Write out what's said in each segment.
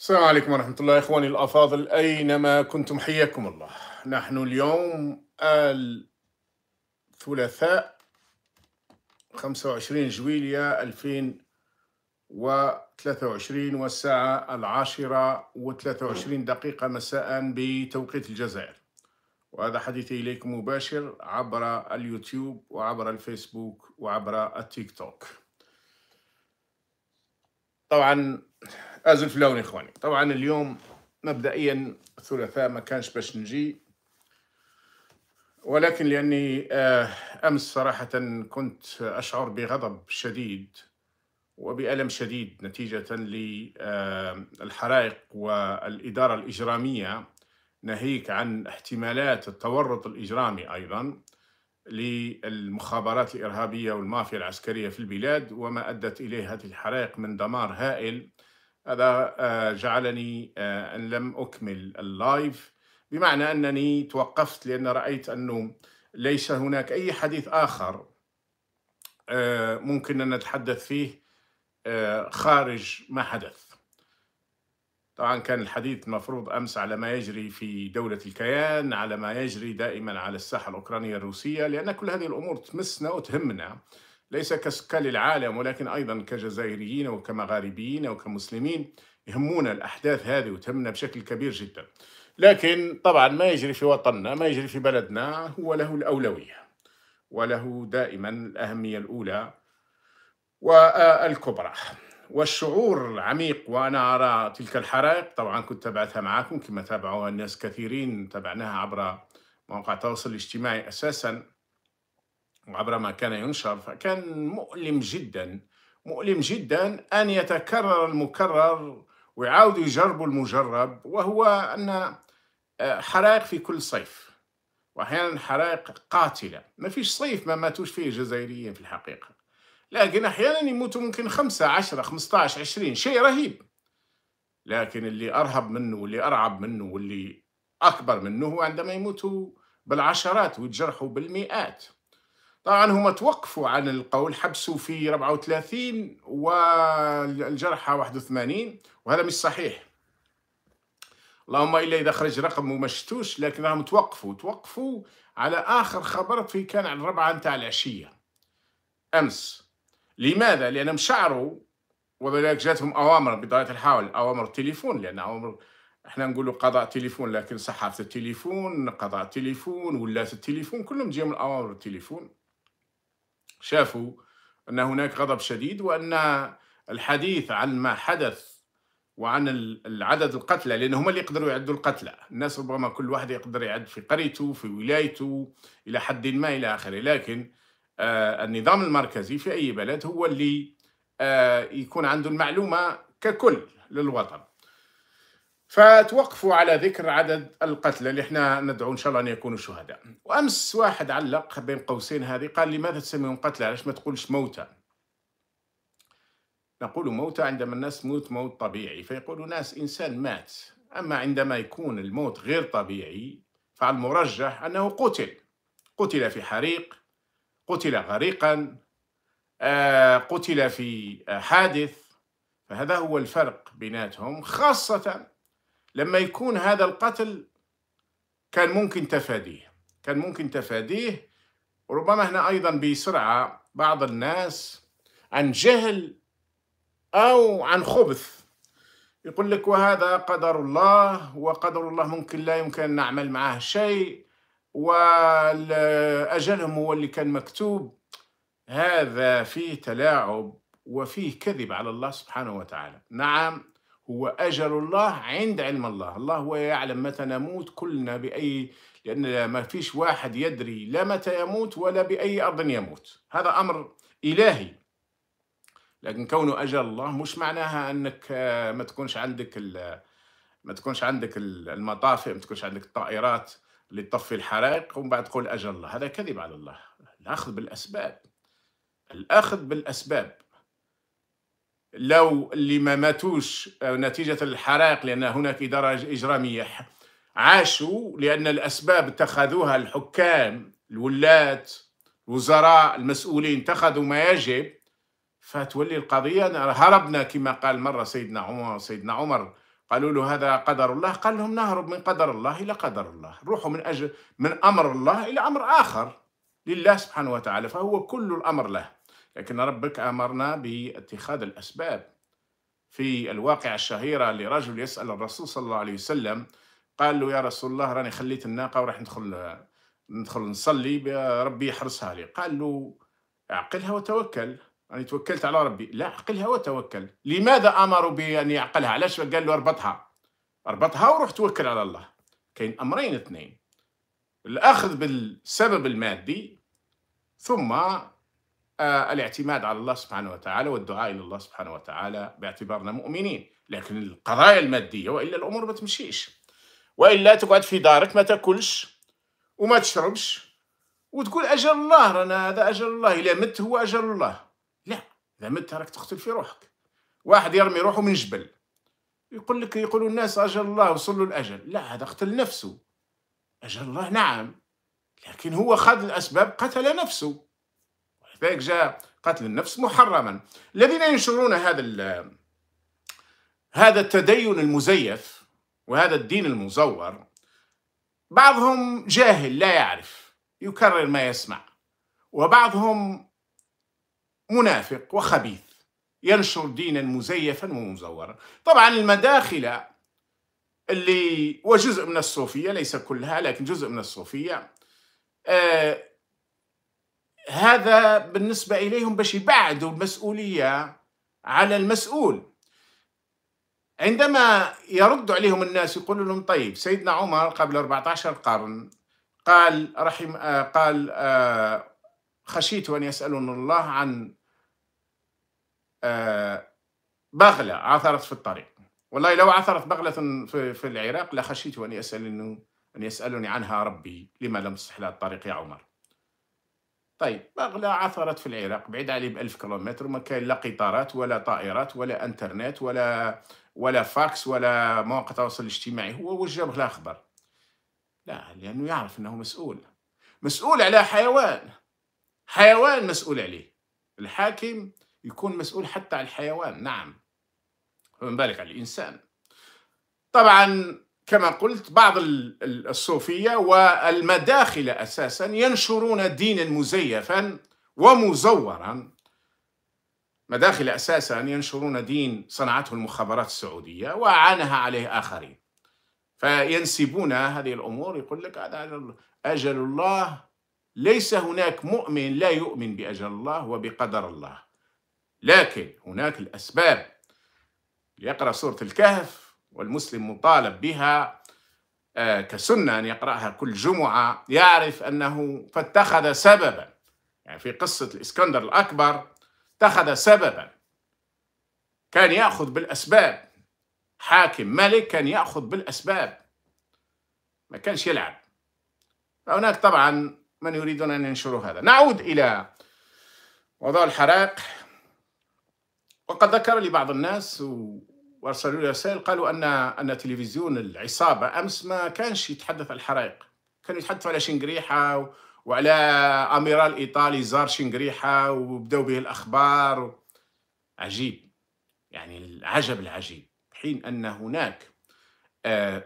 السلام عليكم ورحمة الله إخواني الأفاضل أينما كنتم حياكم الله نحن اليوم الثلاثاء 25 جويلية 2023 والساعة العاشرة و23 دقيقة مساء بتوقيت الجزائر وهذا حديثي إليكم مباشر عبر اليوتيوب وعبر الفيسبوك وعبر التيك توك طبعا ازل فلون اخواني طبعا اليوم مبدئيا الثلاثاء ما كانش باش نجي ولكن لاني آه، امس صراحه كنت اشعر بغضب شديد وبألم شديد نتيجة للحرائق آه، والإدارة الإجرامية ناهيك عن احتمالات التورط الإجرامي أيضا للمخابرات الإرهابية والمافيا العسكرية في البلاد وما أدت إليه هذه الحرائق من دمار هائل هذا آه، جعلني آه، أن لم أكمل اللايف بمعنى أنني توقفت لأن رأيت أنه ليس هناك أي حديث آخر آه، ممكن أن نتحدث فيه خارج ما حدث طبعا كان الحديث مفروض أمس على ما يجري في دولة الكيان على ما يجري دائما على الساحة الأوكرانية الروسية لأن كل هذه الأمور تمسنا وتهمنا ليس كسكان العالم ولكن أيضا كجزائريين وكمغاربيين وكمسلمين يهمونا الأحداث هذه وتهمنا بشكل كبير جدا لكن طبعا ما يجري في وطننا ما يجري في بلدنا هو له الأولوية وله دائما الأهمية الأولى والكبرى والشعور العميق وأنا أرى تلك الحرائق طبعا كنت تابعتها معكم كما تابعوها الناس كثيرين تابعناها عبر مواقع التواصل الاجتماعي أساساً وعبر ما كان ينشر فكان مؤلم جدا مؤلم جدا أن يتكرر المكرر ويعاود يجربوا المجرب وهو أن آه، حرائق في كل صيف وأحيانا حرائق قاتلة ما فيش صيف ما ماتوش فيه جزائريين في الحقيقة لكن أحيانا يموتوا ممكن خمسة عشرة خمسة عشر عشرين شيء رهيب لكن اللي أرهب منه واللي أرعب منه واللي أكبر منه عندما يموتوا بالعشرات ويتجرحوا بالمئات طبعا هم توقفوا عن القول حبسوا في 34 والجرحى 81 وهذا مش صحيح اللهم الا اذا خرج رقم ومشتوش لكن لكنهم توقفوا توقفوا على اخر خبر في كان على الربعه نتاع العشيه امس لماذا؟ لانهم شعروا وبذلك جاتهم اوامر بطبيعه الحال اوامر تليفون لان اوامر احنا نقولوا قضاء تليفون لكن صحافه التليفون قضاء التليفون ولاة التليفون كلهم جايين من اوامر التليفون شافوا أن هناك غضب شديد وأن الحديث عن ما حدث وعن العدد القتلى لأن هم اللي يقدروا يعدوا القتلى الناس ربما كل واحد يقدر يعد في قريته في ولايته إلى حد ما إلى آخره لكن آه، النظام المركزي في أي بلد هو اللي آه، يكون عنده المعلومة ككل للوطن فتوقفوا على ذكر عدد القتلى اللي احنا ندعو ان شاء الله ان يكونوا شهداء وامس واحد علق بين قوسين هذه قال لماذا تسميهم قتلى علاش ما تقولش موتى نقول موتى عندما الناس تموت موت طبيعي فيقولوا ناس انسان مات اما عندما يكون الموت غير طبيعي فعلى المرجح انه قتل قتل في حريق قتل غريقا آه، قتل في حادث فهذا هو الفرق بيناتهم خاصة لما يكون هذا القتل كان ممكن تفاديه كان ممكن تفاديه وربما هنا أيضا بسرعة بعض الناس عن جهل أو عن خبث يقول لك وهذا قدر الله وقدر الله ممكن لا يمكن أن نعمل معه شيء وأجلهم هو اللي كان مكتوب هذا فيه تلاعب وفيه كذب على الله سبحانه وتعالى نعم هو أجل الله عند علم الله الله هو يعلم متى نموت كلنا بأي لأن ما فيش واحد يدري لا متى يموت ولا بأي أرض يموت هذا أمر إلهي لكن كونه أجل الله مش معناها أنك ما تكونش عندك ما تكونش عندك المطافئ ما تكونش عندك الطائرات اللي تطفي الحرائق ومن بعد تقول أجل الله هذا كذب على الله الأخذ بالأسباب الأخذ بالأسباب لو اللي ما ماتوش آه، نتيجة الحرائق لأن هناك إدارة إجرامية عاشوا لأن الأسباب اتخذوها الحكام الولاة الوزراء المسؤولين اتخذوا ما يجب فتولي القضية هربنا كما قال مرة سيدنا عمر سيدنا عمر قالوا له هذا قدر الله قال لهم نهرب من قدر الله إلى قدر الله روحوا من أجل من أمر الله إلى أمر آخر لله سبحانه وتعالى فهو كل الأمر له لكن ربك امرنا باتخاذ الاسباب في الواقعه الشهيره لرجل يسال الرسول صلى الله عليه وسلم قال له يا رسول الله راني خليت الناقه وراح ندخل ندخل نصلي ربي يحرسها لي قال له اعقلها وتوكل راني توكلت على ربي لا اعقلها وتوكل لماذا أمروا بأن يعقلها علاش قال له اربطها اربطها وروح توكل على الله كاين أمرين اثنين الأخذ بالسبب المادي ثم آه، الاعتماد على الله سبحانه وتعالى والدعاء الى الله سبحانه وتعالى باعتبارنا مؤمنين، لكن القضايا الماديه والا الامور ما تمشيش. والا تقعد في دارك ما تاكلش وما تشربش وتقول اجل الله رانا هذا اجل الله الا مت هو اجل الله. لا، اذا مت راك تقتل في روحك. واحد يرمي روحه من جبل يقول لك يقولوا الناس اجل الله وصلوا الاجل، لا هذا قتل نفسه. اجل الله نعم لكن هو خذ الاسباب قتل نفسه. فذلك جاء قتل النفس محرما الذين ينشرون هذا هذا التدين المزيف وهذا الدين المزور بعضهم جاهل لا يعرف يكرر ما يسمع وبعضهم منافق وخبيث ينشر دينا مزيفا ومزورا طبعا المداخلة اللي وجزء من الصوفية ليس كلها لكن جزء من الصوفية آه هذا بالنسبة إليهم باش يبعدوا المسؤولية على المسؤول عندما يرد عليهم الناس يقول لهم طيب سيدنا عمر قبل 14 قرن قال رحم آه، قال آه، خشيت أن يسألون الله عن آه، بغلة عثرت في الطريق والله لو عثرت بغلة في, في العراق لخشيت أن يسألني أن يسألني عنها ربي لما لم تصح لها الطريق يا عمر طيب بغلة عثرت في العراق بعيد عليه بألف كيلومتر وما كان لا قطارات ولا طائرات ولا انترنت ولا ولا فاكس ولا مواقع التواصل الاجتماعي هو وجه بغلة خبر لا لأنه يعرف أنه مسؤول مسؤول على حيوان حيوان مسؤول عليه الحاكم يكون مسؤول حتى على الحيوان نعم فمن بالك على الإنسان طبعا كما قلت بعض الصوفية والمداخل أساسا ينشرون دينا مزيفا ومزورا مداخل أساسا ينشرون دين صنعته المخابرات السعودية وأعانها عليه آخرين فينسبون هذه الأمور يقول لك هذا أجل الله ليس هناك مؤمن لا يؤمن بأجل الله وبقدر الله لكن هناك الأسباب يقرأ سورة الكهف والمسلم مطالب بها آه، كسنة أن يقرأها كل جمعة يعرف أنه فاتخذ سببا يعني في قصة الإسكندر الأكبر اتخذ سببا كان يأخذ بالأسباب حاكم ملك كان يأخذ بالأسباب ما كانش يلعب فهناك طبعا من يريدون أن ينشروا هذا نعود إلى موضوع الحراق وقد ذكر لي بعض الناس و وارسلوا لي رسائل قالوا ان ان تلفزيون العصابه امس ما كانش يتحدث على الحرائق كان يتحدث على شنقريحه وعلى اميرال ايطالي زار شنقريحه وبداو به الاخبار عجيب يعني العجب العجيب حين ان هناك آه،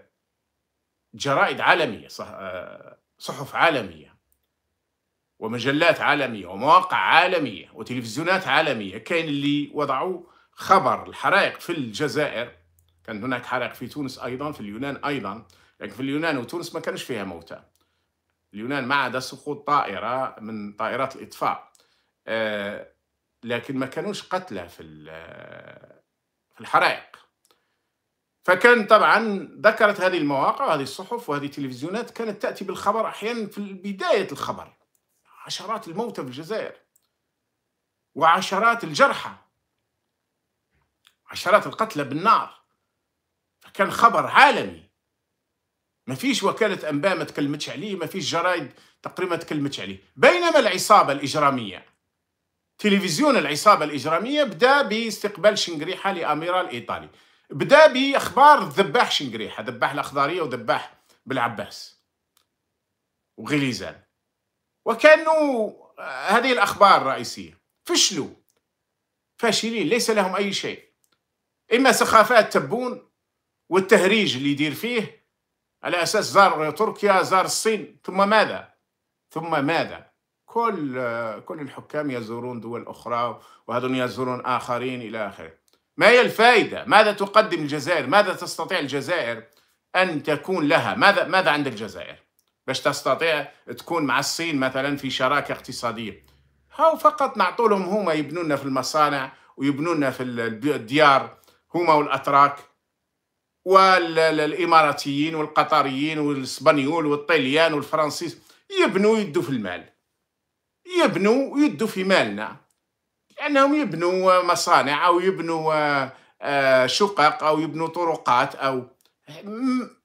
جرائد عالميه آه، صحف عالميه ومجلات عالميه ومواقع عالميه وتلفزيونات عالميه كاين اللي وضعوا خبر الحرائق في الجزائر كان هناك حرائق في تونس أيضا في اليونان أيضا لكن في اليونان وتونس ما كانش فيها موتى اليونان ما عدا سقوط طائرة من طائرات الإطفاء آه لكن ما كانوش قتلى في في الحرائق فكان طبعا ذكرت هذه المواقع وهذه الصحف وهذه التلفزيونات كانت تأتي بالخبر أحيانا في بداية الخبر عشرات الموتى في الجزائر وعشرات الجرحى عشرات القتلى بالنار كان خبر عالمي ما فيش وكالة أنباء ما تكلمتش عليه ما فيش جرايد تقريبا ما تكلمتش عليه بينما العصابة الإجرامية تلفزيون العصابة الإجرامية بدأ باستقبال شنقريحة لأميرال إيطالي بدأ بأخبار ذباح شنقريحة ذباح الأخضرية وذباح بالعباس وغليزان وكانوا آه، هذه الأخبار الرئيسية فشلوا فاشلين ليس لهم أي شيء اما سخافات تبون والتهريج اللي يدير فيه على اساس زار تركيا زار الصين ثم ماذا ثم ماذا كل كل الحكام يزورون دول اخرى وهذون يزورون اخرين الى اخره ما هي الفائده ماذا تقدم الجزائر ماذا تستطيع الجزائر ان تكون لها ماذا ماذا عند الجزائر باش تستطيع تكون مع الصين مثلا في شراكه اقتصاديه هاو فقط نعطولهم هما يبنونا في المصانع ويبنونا في الديار هما والأتراك والإماراتيين والقطريين والإسبانيول والطليان والفرنسيس يبنوا يدوا في المال يبنوا ويدوا في مالنا لأنهم يبنوا مصانع أو يبنوا آه، شقق أو يبنوا طرقات أو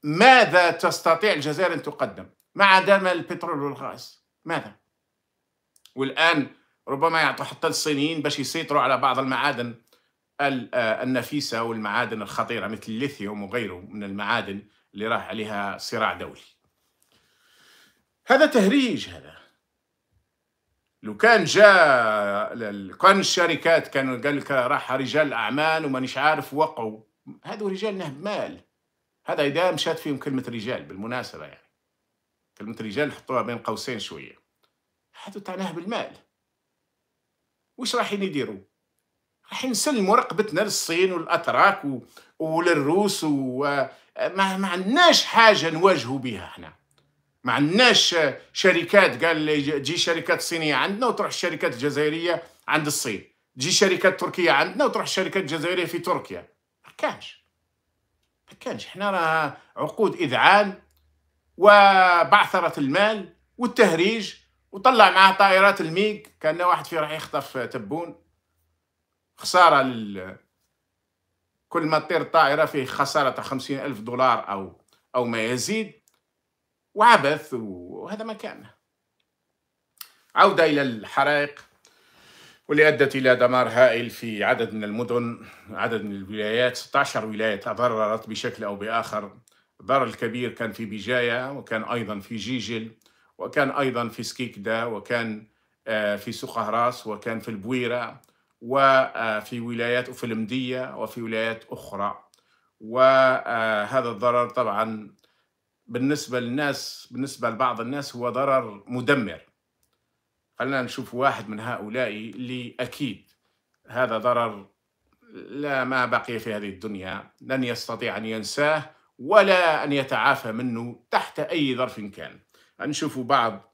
ماذا تستطيع الجزائر أن تقدم ما عدا البترول والغاز ماذا والآن ربما يعطوا حتى الصينيين باش يسيطروا على بعض المعادن آه، النفيسة والمعادن الخطيرة مثل الليثيوم وغيره من المعادن اللي راح عليها صراع دولي هذا تهريج هذا لو كان جاء كان الشركات كانوا قال لك راح رجال اعمال ومانيش عارف وقعوا هذو رجال نهب مال هذا اذا مشات فيهم كلمه رجال بالمناسبه يعني كلمه رجال حطوها بين قوسين شويه هذو تاع نهب المال وش رايحين يديروا راح نسلموا رقبتنا للصين والاتراك وللروس وما ما عندناش حاجه نواجهوا بها احنا ما عندناش شركات قال تجي شركات صينيه عندنا وتروح الشركات الجزائريه عند الصين تجي شركات تركيه عندنا وتروح الشركات الجزائريه في تركيا ما كانش ما كانش احنا راه عقود اذعان وبعثره المال والتهريج وطلع معاه طائرات الميج كان واحد فيه راح يخطف تبون خساره لل كل ما تطير الطائره فيه خساره خمسين الف دولار او او ما يزيد وعبث وهذا ما كان عوده الى الحرائق واللي ادت الى دمار هائل في عدد من المدن عدد من الولايات 16 ولايه تضررت بشكل او باخر الضرر الكبير كان في بجايه وكان ايضا في جيجل وكان ايضا في سكيكدا وكان آه، في سوق وكان في البويره وفي ولايات أفلمدية وفي ولايات أخرى وهذا الضرر طبعا بالنسبة للناس بالنسبة لبعض الناس هو ضرر مدمر خلينا نشوف واحد من هؤلاء اللي أكيد هذا ضرر لا ما بقي في هذه الدنيا لن يستطيع أن ينساه ولا أن يتعافى منه تحت أي ظرف كان نشوف بعض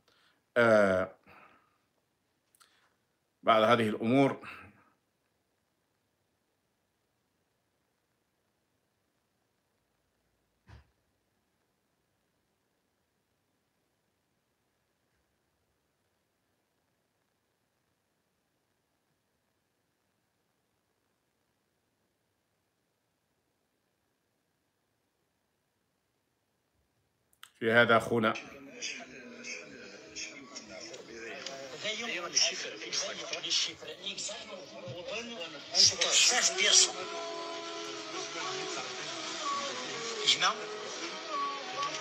آه بعض هذه الأمور في هذا أخونا جمع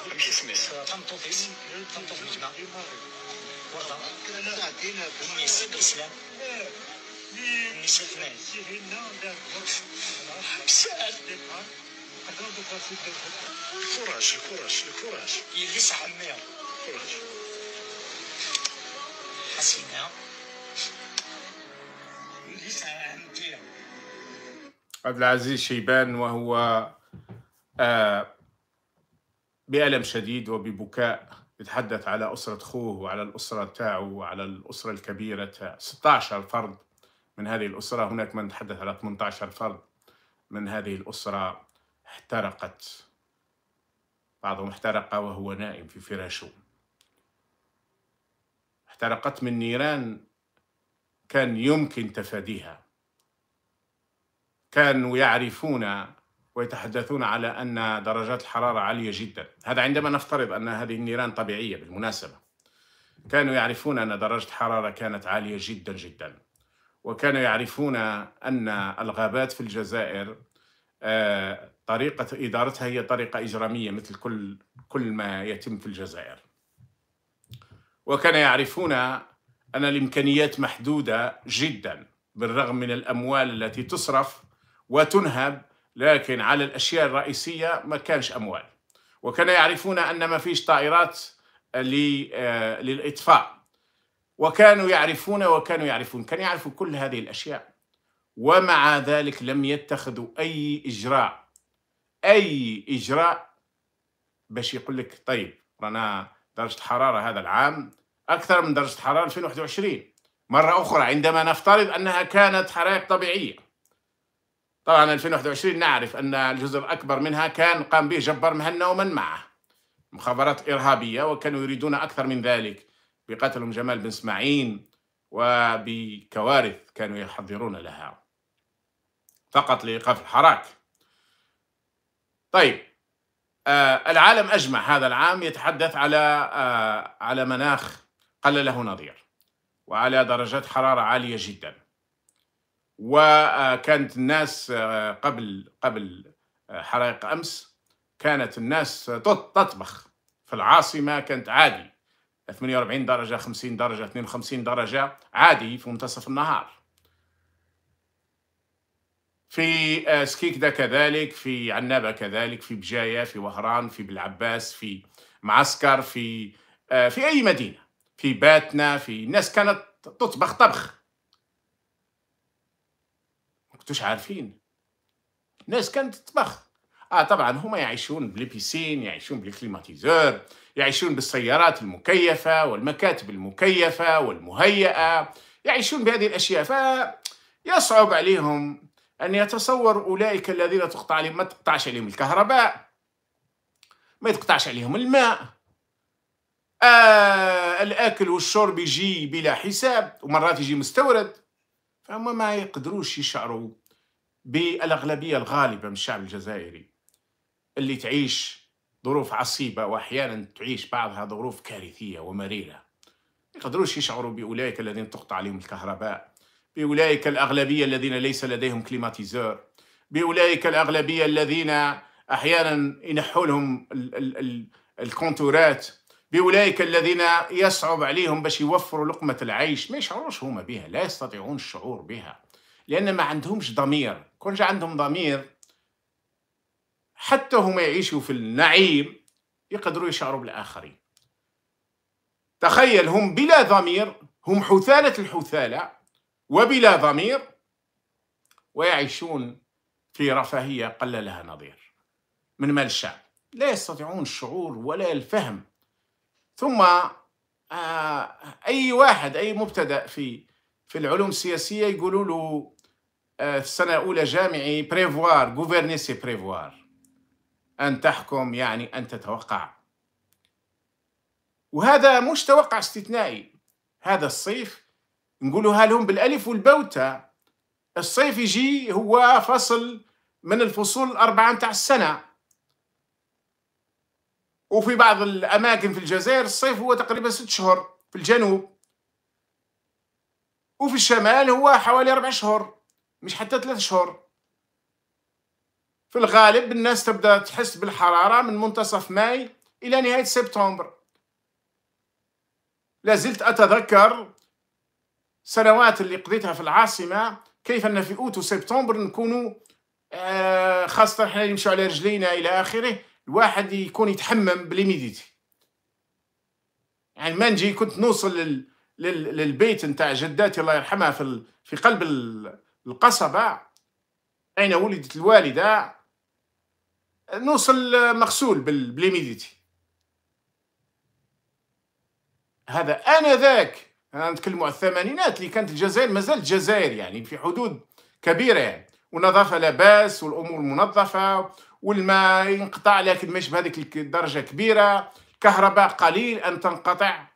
ماشي سميت يلبس حسينة يلبس عبد العزيز شيبان وهو آه بألم شديد وببكاء يتحدث على أسرة أخوه وعلى الأسرة تاعه وعلى الأسرة الكبيرة تاع 16 فرد من هذه الأسرة هناك من تحدث على 18 فرد من هذه الأسرة احترقت بعضهم احترق وهو نائم في فراشه احترقت من نيران كان يمكن تفاديها كانوا يعرفون ويتحدثون على أن درجات الحرارة عالية جدا هذا عندما نفترض أن هذه النيران طبيعية بالمناسبة كانوا يعرفون أن درجة الحرارة كانت عالية جدا جدا وكانوا يعرفون أن الغابات في الجزائر آه، طريقة إدارتها هي طريقة إجرامية مثل كل كل ما يتم في الجزائر وكان يعرفون أن الإمكانيات محدودة جدا بالرغم من الأموال التي تصرف وتنهب لكن على الأشياء الرئيسية ما كانش أموال وكان يعرفون أن ما فيش طائرات آه، للإطفاء وكانوا يعرفون وكانوا يعرفون كانوا يعرفوا كل هذه الأشياء ومع ذلك لم يتخذوا أي إجراء اي اجراء باش يقول لك طيب رانا درجه الحراره هذا العام اكثر من درجه الحراره 2021 مره اخرى عندما نفترض انها كانت حرائق طبيعيه طبعا 2021 نعرف ان الجزء الاكبر منها كان قام به جبار مهنا ومن معه مخابرات ارهابيه وكانوا يريدون اكثر من ذلك بقتلهم جمال بن اسماعيل وبكوارث كانوا يحضرون لها فقط لايقاف الحراك طيب آه العالم اجمع هذا العام يتحدث على آه على مناخ قل له نظير وعلى درجات حراره عاليه جدا وكانت آه، الناس آه، قبل قبل آه، حرائق امس كانت الناس تطبخ في العاصمه كانت عادي 48 درجه 50 درجه 52 درجه عادي في منتصف النهار في آه، سكيكده كذلك في عنابة كذلك في بجاية في وهران في بالعباس في معسكر في آه، في أي مدينة في باتنا في الناس كانت تطبخ طبخ ما كنتوش عارفين الناس كانت تطبخ اه طبعا هما يعيشون بالبيسين يعيشون بالكليماتيزور يعيشون بالسيارات المكيفه والمكاتب المكيفه والمهيئه يعيشون بهذه الاشياء فيصعب عليهم أن يتصور أولئك الذين تقطع عليهم ما تقطعش عليهم الكهرباء ما تقطعش عليهم الماء آه الأكل والشرب يجي بلا حساب ومرات يجي مستورد فهما ما يقدروش يشعروا بالأغلبية الغالبة من الشعب الجزائري اللي تعيش ظروف عصيبة وأحيانا تعيش بعضها ظروف كارثية ومريرة يقدروش يشعروا بأولئك الذين تقطع عليهم الكهرباء بأولئك الأغلبية الذين ليس لديهم كليماتيزور بأولئك الأغلبية الذين أحيانا ينحوا لهم الكونتورات بأولئك الذين يصعب عليهم باش يوفروا لقمة العيش ما يشعروش هما بها لا يستطيعون الشعور بها لأن ما عندهمش ضمير كون جا عندهم ضمير حتى هما يعيشوا في النعيم يقدروا يشعروا بالآخرين تخيل هم بلا ضمير هم حثالة الحثالة وبلا ضمير ويعيشون في رفاهية قل لها نظير من مال الشعب لا يستطيعون الشعور ولا الفهم ثم آه، أي واحد أي مبتدأ في في العلوم السياسية يقولوا له آه، في السنة الأولى جامعي بريفوار غوفرنيسي بريفوار أن تحكم يعني أن تتوقع وهذا مش توقع استثنائي هذا الصيف نقولوها لهم بالالف والبوتة الصيف يجي هو فصل من الفصول الاربعه نتاع السنه وفي بعض الاماكن في الجزائر الصيف هو تقريبا ست شهور في الجنوب وفي الشمال هو حوالي اربع شهور مش حتى ثلاث شهور في الغالب الناس تبدا تحس بالحراره من منتصف ماي الى نهايه سبتمبر لازلت اتذكر السنوات اللي قضيتها في العاصمه كيف ان في اوتو سبتمبر نكون آه، خاصه حنا اللي على رجلينا الى اخره الواحد يكون يتحمم بالميديتي يعني ما نجي كنت نوصل لل للبيت نتاع جداتي الله يرحمها في في قلب القصبه اين ولدت الوالده نوصل مغسول بال... بالميديتي هذا انا ذاك انا نتكلموا على الثمانينات اللي كانت الجزائر مازال الجزائر يعني في حدود كبيره يعني ونظافه لاباس والامور منظفه والماء ينقطع لكن مش بهذيك الدرجه كبيره الكهرباء قليل ان تنقطع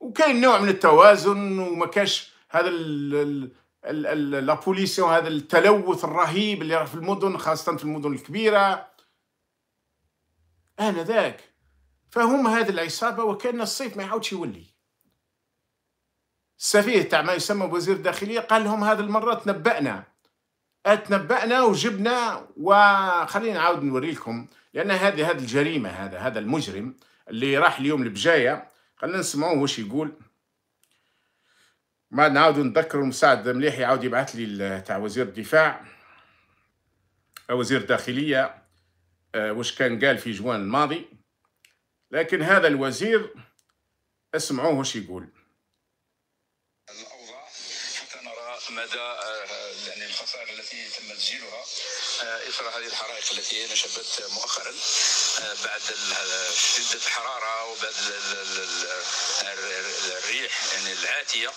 وكاين نوع من التوازن وما كاش هذا لابوليسيون هذا التلوث الرهيب اللي راه في المدن خاصه في المدن الكبيره انذاك فهم هذه العصابه وكان الصيف ما يعاودش يولي السفيه تاع ما يسمى بوزير الداخليه قال لهم هذه المره تنبأنا أه، تنبأنا وجبنا وخلينا نعاود نوريكم لان هذه هذه الجريمه هذا هذا المجرم اللي راح اليوم لبجايه خلينا نسمعوه واش يقول ما نعاود نذكر المساعد مليح يعاود يبعث لي تاع وزير الدفاع أو أه، وزير الداخليه أه، واش كان قال في جوان الماضي لكن هذا الوزير اسمعوه واش يقول مدى آه، آه، يعني الخسائر التي تم تسجيلها آه، اثر هذه الحرائق التي نشبت مؤخرا بعد شده الحراره وبعد الريح يعني العاتيه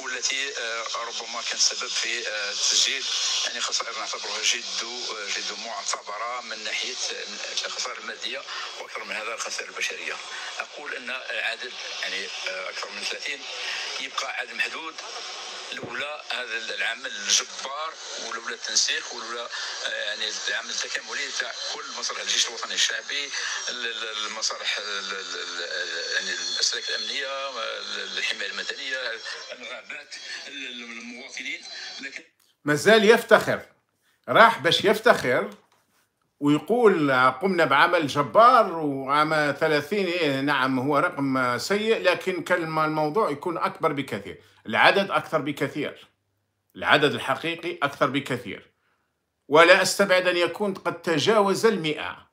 والتي ربما كان سبب في تسجيل يعني خسائر نعتبرها جد جد معتبره من ناحيه الخسائر الماديه واكثر من هذا الخسائر البشريه. اقول ان عدد يعني اكثر من 30 يبقى عدد محدود الاولى هذا العمل الجبار ولولا التنسيق ولولا آه، يعني العمل التكاملي تاع كل مصالح الجيش الوطني الشعبي المصالح يعني الاسلاك الامنيه الحمايه المدنيه الغابات المواطنين لكن مازال يفتخر راح باش يفتخر ويقول قمنا بعمل جبار وعام 30 نعم هو رقم سيء لكن كان الموضوع يكون اكبر بكثير العدد أكثر بكثير العدد الحقيقي أكثر بكثير ولا أستبعد أن يكون قد تجاوز المئة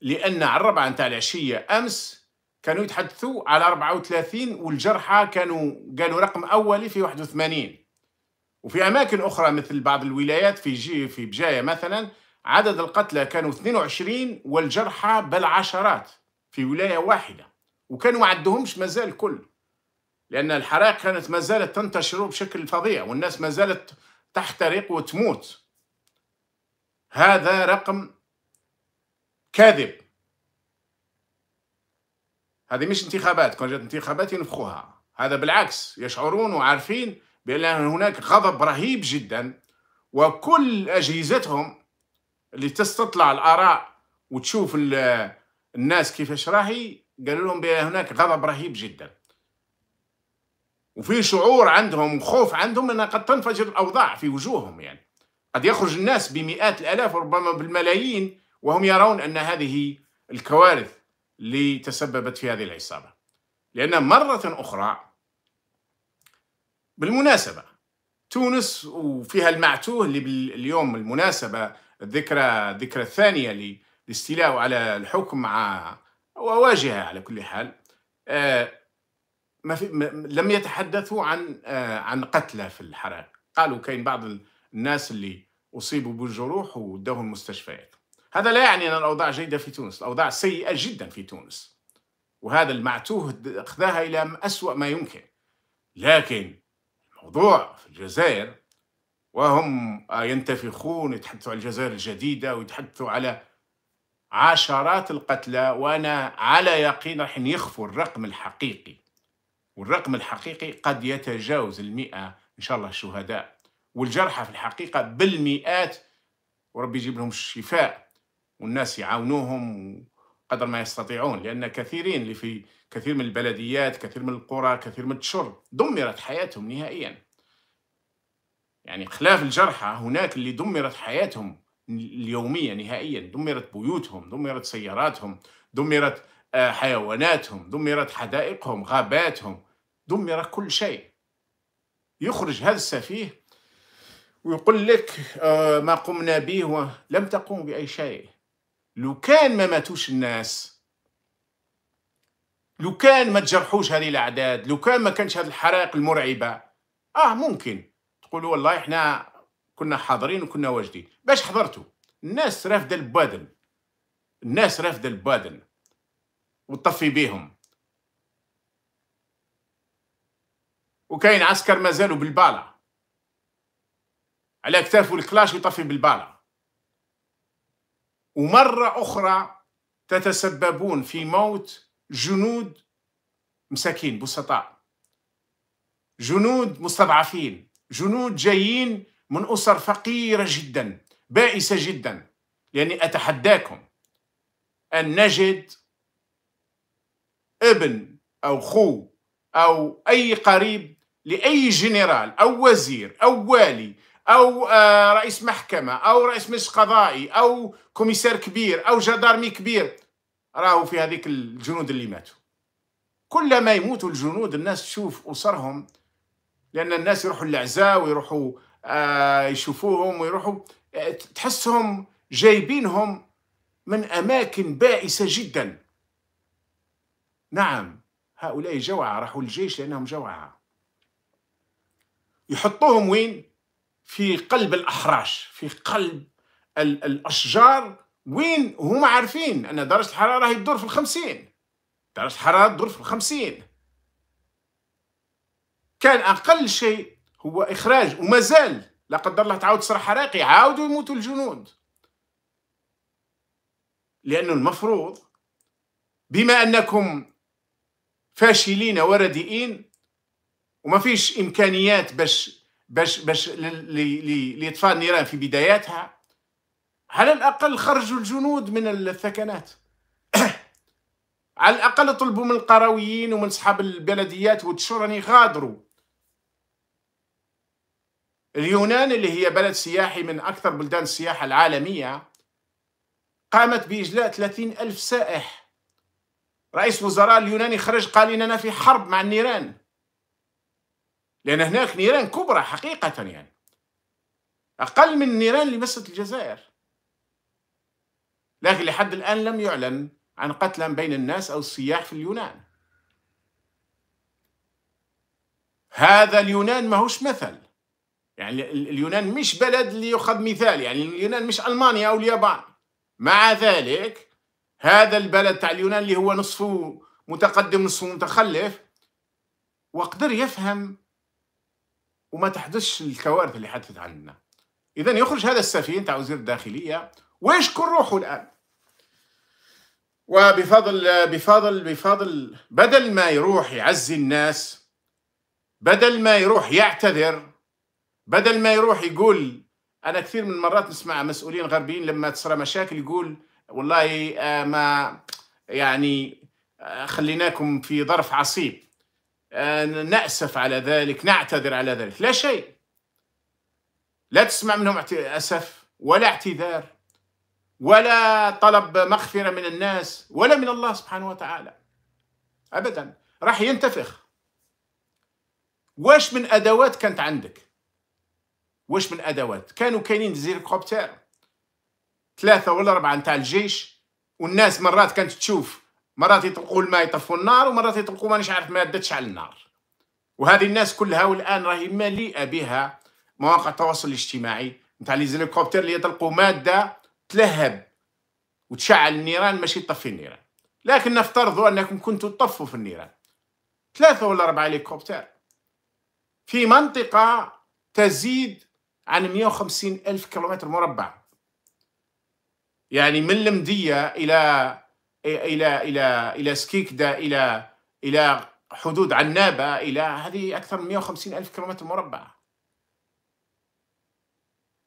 لأن على الربعة نتاع العشية أمس كانوا يتحدثوا على 34 والجرحى كانوا قالوا رقم أولي في 81 وفي أماكن أخرى مثل بعض الولايات في جي في بجاية مثلا عدد القتلى كانوا 22 والجرحى بل عشرات في ولاية واحدة وكانوا ما عندهمش مازال كل لأن الحرائق كانت ما زالت تنتشر بشكل فظيع والناس ما زالت تحترق وتموت هذا رقم كاذب هذه مش انتخابات كون جات انتخابات ينفخوها هذا بالعكس يشعرون وعارفين بأن هناك غضب رهيب جدا وكل أجهزتهم اللي تستطلع الآراء وتشوف الناس كيفاش راهي قالوا لهم هناك غضب رهيب جدا وفي شعور عندهم خوف عندهم انها قد تنفجر الاوضاع في وجوههم يعني قد يخرج الناس بمئات الالاف وربما بالملايين وهم يرون ان هذه الكوارث اللي تسببت في هذه العصابه لان مره اخرى بالمناسبه تونس وفيها المعتوه اللي اليوم المناسبه الذكرى الذكرى الثانيه لاستيلاء على الحكم مع وواجهه على كل حال آه، ما في ما لم يتحدثوا عن آه عن قتلى في الحرائق قالوا كاين بعض الناس اللي اصيبوا بالجروح وداهم المستشفيات هذا لا يعني ان الاوضاع جيده في تونس الاوضاع سيئه جدا في تونس وهذا المعتوه اخذها الى اسوا ما يمكن لكن الموضوع في الجزائر وهم آه، ينتفخون يتحدثوا على الجزائر الجديده ويتحدثوا على عشرات القتلى وانا على يقين رح يخفوا الرقم الحقيقي والرقم الحقيقي قد يتجاوز المئة إن شاء الله الشهداء والجرحى في الحقيقة بالمئات وربي يجيب لهم الشفاء والناس يعاونوهم قدر ما يستطيعون لأن كثيرين اللي في كثير من البلديات كثير من القرى كثير من الشر دمرت حياتهم نهائيا يعني خلاف الجرحى هناك اللي دمرت حياتهم اليومية نهائيا دمرت بيوتهم دمرت سياراتهم دمرت آه، حيواناتهم دمرت حدائقهم غاباتهم دمر كل شيء يخرج هذا السفيه ويقول لك آه، ما قمنا به لم تقوم بأي شيء لو كان ما ماتوش الناس لو كان ما تجرحوش هذه الأعداد لو كان ما كانش هذه الحرائق المرعبة آه ممكن تقولوا والله إحنا كنا حاضرين وكنا واجدين باش حضرتوا الناس رافدة البادن الناس رافدة البادن وتطفي بيهم وكاين عسكر مازالوا بالبالا على اكتافه الكلاش يطفي بالبالا ومرة أخرى تتسببون في موت جنود مساكين بسطاء جنود مستضعفين جنود جايين من أسر فقيرة جدا بائسة جدا يعني أتحداكم أن نجد ابن أو خو أو أي قريب لأي جنرال أو وزير أو والي أو آه، رئيس محكمة أو رئيس مجلس قضائي أو كوميسار كبير أو جدارمي كبير راهو في هذيك الجنود اللي ماتوا كلما يموتوا الجنود الناس تشوف أسرهم لأن الناس يروحوا للعزاء ويروحوا آه، يشوفوهم ويروحوا آه، تحسهم جايبينهم من أماكن بائسة جدا نعم هؤلاء جوعى راحوا الجيش لأنهم جوعى يحطوهم وين في قلب الاحراش في قلب الاشجار وين هما عارفين ان درجه الحراره هي تدور في الخمسين درجه الحراره تدور في الخمسين كان اقل شيء هو اخراج ومازال لا قدر الله تعاود صرح حرائق يعاودوا يموتوا الجنود لانه المفروض بما انكم فاشلين وردئين وما فيش امكانيات باش باش باش لاطفاء النيران في بداياتها على الاقل خرجوا الجنود من الثكنات على الاقل طلبوا من القرويين ومن اصحاب البلديات والتشرن يغادروا اليونان اللي هي بلد سياحي من اكثر بلدان السياحه العالميه قامت باجلاء 30 الف سائح رئيس وزراء اليوناني خرج قال اننا في حرب مع النيران لأن هناك نيران كبرى حقيقة يعني أقل من النيران اللي مست الجزائر لكن لحد الآن لم يعلن عن قتلى بين الناس أو السياح في اليونان هذا اليونان ماهوش مثل يعني اليونان مش بلد ليؤخذ مثال يعني اليونان مش ألمانيا أو اليابان مع ذلك هذا البلد تاع اليونان اللي هو نصفه متقدم نصفه متخلف وقدر يفهم وما تحدثش الكوارث اللي حدثت عندنا اذا يخرج هذا السفير تاع وزير الداخليه ويشكر روحه الان وبفضل بفضل بفضل بدل ما يروح يعزي الناس بدل ما يروح يعتذر بدل ما يروح يقول انا كثير من المرات نسمع مسؤولين غربيين لما تصرى مشاكل يقول والله آه، ما يعني آه، خليناكم في ظرف عصيب نأسف على ذلك نعتذر على ذلك لا شيء لا تسمع منهم أسف ولا اعتذار ولا طلب مغفرة من الناس ولا من الله سبحانه وتعالى أبدا راح ينتفخ واش من أدوات كانت عندك واش من أدوات كانوا كاينين زيركوبتر ثلاثة ولا أربعة نتاع الجيش والناس مرات كانت تشوف مرات يطلقوا الماء يطفوا النار ومرات يطلقوا مانيش عارف ماده تشعل النار وهذه الناس كلها والان راهي مليئه بها مواقع التواصل الاجتماعي نتاع لي زيليكوبتر اللي يطلقوا ماده تلهب وتشعل النيران ماشي تطفي النيران لكن نفترضوا انكم كنتوا تطفوا في النيران ثلاثه ولا اربعه هليكوبتر في منطقه تزيد عن 150 الف كيلومتر مربع يعني من المديه الى الى الى الى سكيكدا الى الى حدود عنابه الى هذه اكثر من 150 الف كيلومتر مربع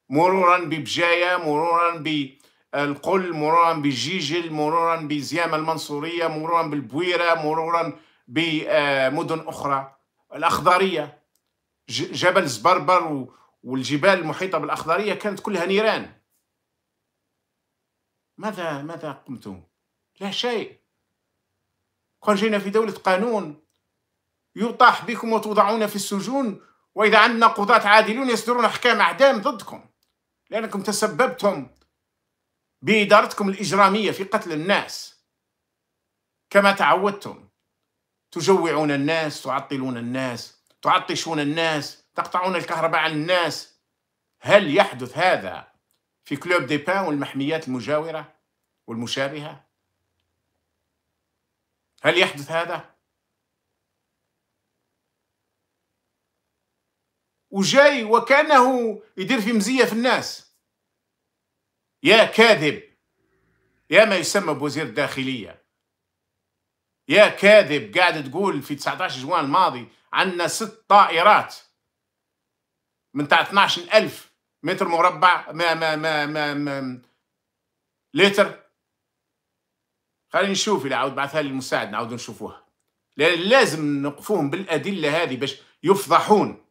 مرورا ببجايه مرورا بالقل مرورا بجيجل مرورا بزيام المنصوريه مرورا بالبويره مرورا بمدن آه، اخرى الاخضريه جبل زبربر والجبال المحيطه بالاخضريه كانت كلها نيران ماذا ماذا قمتم لا شيء كون جينا في دولة قانون يطاح بكم وتوضعون في السجون وإذا عندنا قضاة عادلون يصدرون أحكام أعدام ضدكم لأنكم تسببتم بإدارتكم الإجرامية في قتل الناس كما تعودتم تجوعون الناس تعطلون الناس تعطشون الناس تقطعون الكهرباء عن الناس هل يحدث هذا في كلوب ديبان والمحميات المجاورة والمشابهة؟ هل يحدث هذا؟ وجاي وكانه يدير في مزية في الناس يا كاذب يا ما يسمى بوزير الداخلية يا كاذب قاعد تقول في 19 جوان الماضي عندنا ست طائرات من تاع 12 ألف متر مربع ما ما ما ما, ما لتر خلينا نشوف اللي عاود بعثها لي المساعد نشوفوها لازم نقفوهم بالادله هذه باش يفضحون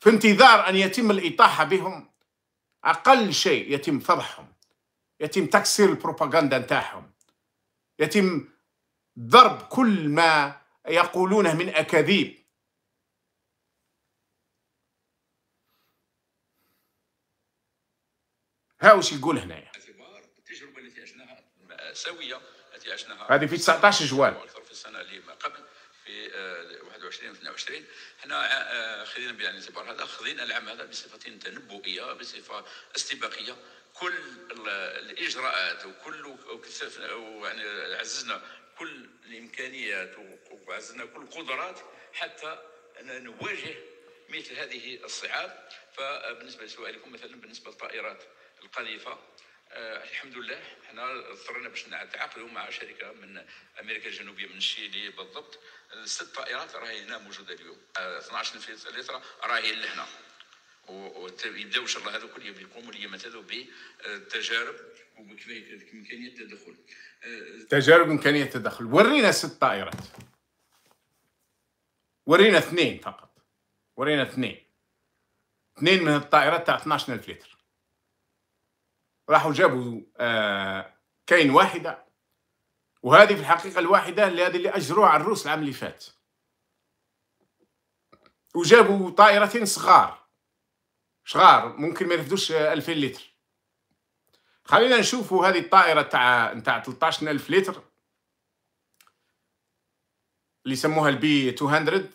في انتظار ان يتم الاطاحه بهم اقل شيء يتم فضحهم يتم تكسير البروباغندا نتاعهم يتم ضرب كل ما يقولونه من اكاذيب هاوش يقول هنايا سويه التي عشناها هذه في 19 جوان اكثر في السنه اللي ما قبل في 21 و 22 احنا خذينا بعين الاعتبار هذا خذينا العام هذا بصفه تنبؤيه بصفه استباقيه كل الاجراءات وكل يعني عززنا كل الامكانيات وعززنا كل القدرات حتى نواجه مثل هذه الصعاب فبالنسبه لسؤالكم مثلا بالنسبه للطائرات القذيفه آه الحمد لله حنا اضطرينا باش نتعاقلوا مع شركه من امريكا الجنوبيه من شيلي بالضبط ست طائرات راهي هنا موجوده اليوم آه 12 نفيس لتر راهي لهنا ويبداو ان شاء الله هذا كل يوم يقوموا اليوم هذو بالتجارب وبامكانيه التدخل آه، تجارب امكانيه التدخل ورينا ست طائرات ورينا اثنين فقط ورينا اثنين اثنين من الطائرات تاع 12 لتر راحوا جابوا آه، كاين واحده وهذه في الحقيقه الواحده اللي هذه اللي اجروها على الروس العام اللي فات وجابوا طائرتين صغار صغار ممكن ما يرفدوش آه، ألفين لتر خلينا نشوفوا هذه الطائره تاع تاع ألف لتر اللي يسموها البي 200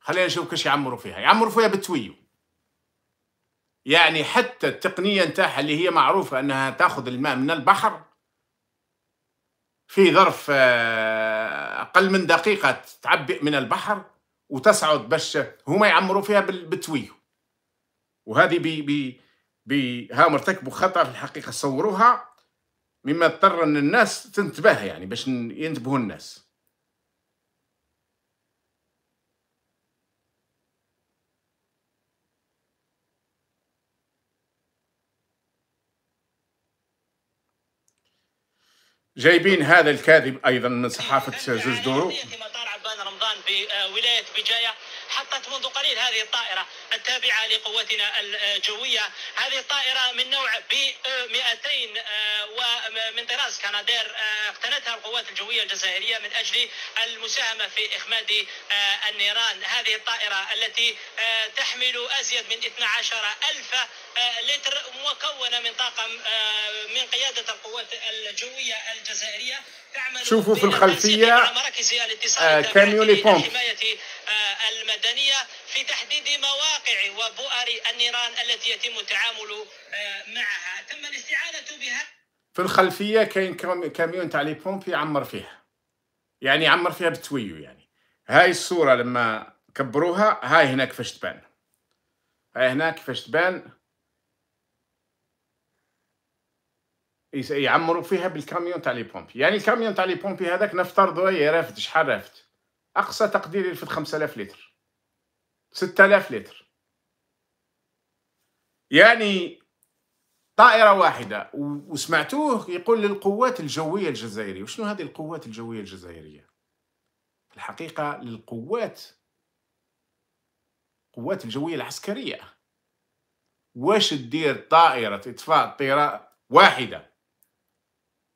خلينا نشوف كاش يعمروا فيها يعمروا فيها بالتويو يعني حتى التقنية نتاعها اللي هي معروفة أنها تأخذ الماء من البحر في ظرف آه، أقل من دقيقة تعبئ من البحر وتصعد باش هما يعمروا فيها بالتويو وهذه بي بي بي ها مرتكبوا خطأ في الحقيقة صوروها مما اضطر أن الناس تنتبه يعني باش ينتبهوا الناس جايبين هذا الكاذب ايضا من صحافه زوج دورو رمضان بولايه بجايه حطت منذ قليل هذه الطائرة التابعة لقوتنا الجوية هذه الطائرة من نوع بي 200 آه، ومن طراز كنادير آه، اقتنتها القوات الجوية الجزائرية من أجل المساهمة في إخماد آه، النيران هذه الطائرة التي تحمل أزيد من 12 ألف لتر مكونة من طاقم من قيادة القوات الجوية الجزائرية تعمل شوفوا في الخلفية كاميوني بومب آه، المدنية في تحديد مواقع وبؤر النيران التي يتم التعامل آه، معها تم الاستعانة بها في الخلفية كاين كاميون تاع لي بومب يعمر فيها يعني يعمر فيها بتويو يعني هاي الصورة لما كبروها هاي هنا كيفاش تبان هاي هنا كيفاش تبان يعمروا فيها بالكاميون تاع لي بومبي يعني الكاميون تاع لي بومبي هذاك نفترضوا رافد شحال رافد اقصى تقدير خمسة 5000 لتر 6000 لتر يعني طائرة واحدة وسمعتوه يقول للقوات الجوية الجزائرية وشنو هذه القوات الجوية الجزائرية الحقيقة للقوات القوات الجوية العسكرية واش تدير طائرة إطفاء طيران واحدة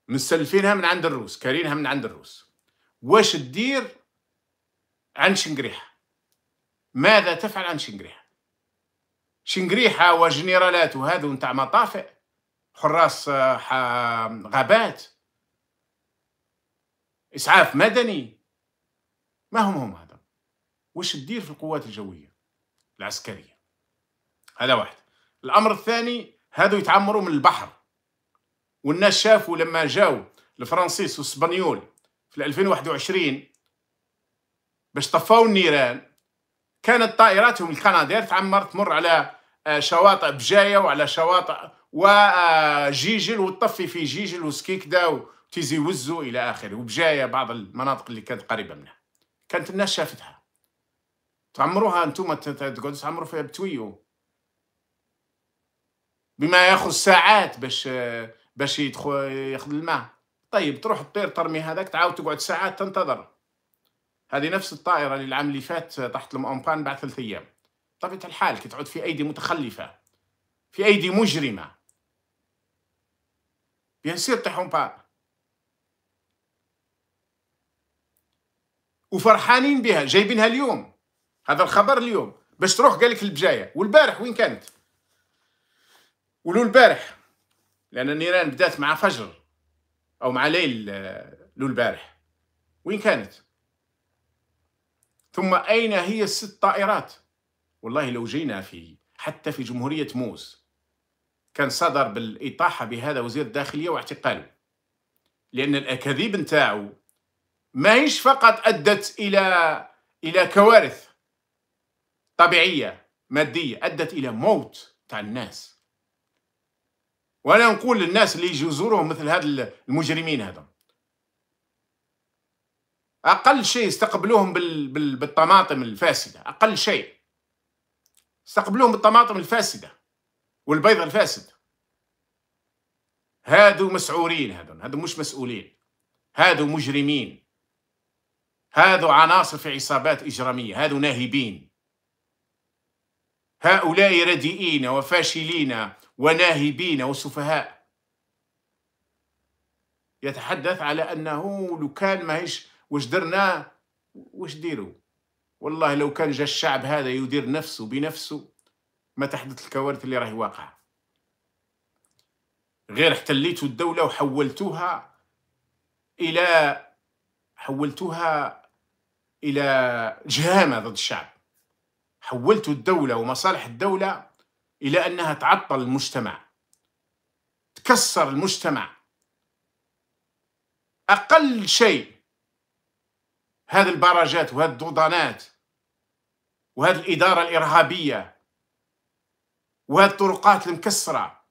مستلفينها من عند الروس كارينها من عند الروس واش تدير عن شنقريحة ماذا تفعل عن شنقريحة شنقريحة وجنرالات هذو نتاع مطافئ حراس آه، غابات إسعاف مدني ما هم هم هذا وش تدير في القوات الجوية العسكرية هذا واحد الأمر الثاني هذو يتعمروا من البحر والناس شافوا لما جاو الفرنسيس والسبانيول في 2021 باش طفاو النيران كانت طائراتهم القنادير تعمر تمر على آه، شواطئ بجاية وعلى شواطئ وجيجل آه، وتطفي في جيجل وسكيكدا وتيزي وزو إلى آخره وبجاية بعض المناطق اللي كانت قريبة منها كانت الناس شافتها تعمروها انتم تقعدوا تعمروا فيها بتويو بما ياخذ ساعات باش باش يدخل ياخذ الماء طيب تروح تطير ترمي هذاك تعاود تقعد ساعات تنتظر هذه نفس الطائرة اللي العام اللي فات طاحت لهم أمبان بعد ثلاث أيام طبيعة الحال كتعود في أيدي متخلفة في أيدي مجرمة بيان سير طيح أمبان وفرحانين بها جايبينها اليوم هذا الخبر اليوم باش تروح قالك البجاية والبارح وين كانت ولو البارح لأن النيران بدات مع فجر أو مع ليل آه، لو البارح وين كانت ثم أين هي الست طائرات والله لو جينا في حتى في جمهورية موز كان صدر بالإطاحة بهذا وزير الداخلية واعتقاله لأن الأكاذيب نتاعو ماهيش فقط أدت إلى إلى كوارث طبيعية مادية أدت إلى موت تاع الناس وأنا نقول للناس اللي يجوزوهم مثل هاد المجرمين هذا اقل شيء استقبلوهم بال... بال... بالطماطم الفاسده اقل شيء استقبلوهم بالطماطم الفاسده والبيض الفاسد هادو مسعورين هادو هادو مش مسؤولين هادو مجرمين هادو عناصر في عصابات اجراميه هادو ناهبين هؤلاء رديئين وفاشلين وناهبين وسفهاء يتحدث على انه لو كان ماهيش واش درناه واش ديروا والله لو كان جا الشعب هذا يدير نفسه بنفسه ما تحدث الكوارث اللي راهي واقعه غير احتليتوا الدولة وحولتوها إلى حولتوها إلى جهامة ضد الشعب حولتوا الدولة ومصالح الدولة إلى أنها تعطل المجتمع تكسر المجتمع أقل شيء هذه البراجات وهذه الدودانات وهذه الإدارة الإرهابية وهذه الطرقات المكسرة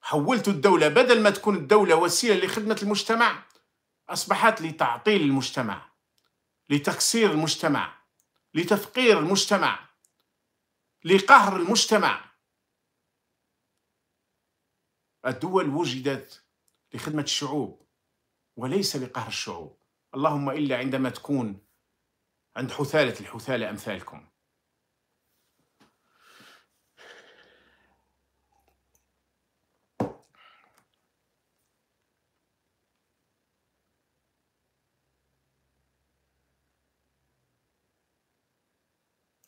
حولت الدولة بدل ما تكون الدولة وسيلة لخدمة المجتمع أصبحت لتعطيل المجتمع لتكسير المجتمع لتفقير المجتمع لقهر المجتمع الدول وجدت لخدمة الشعوب وليس لقهر الشعوب اللهم إلا عندما تكون عند حثالة الحثالة أمثالكم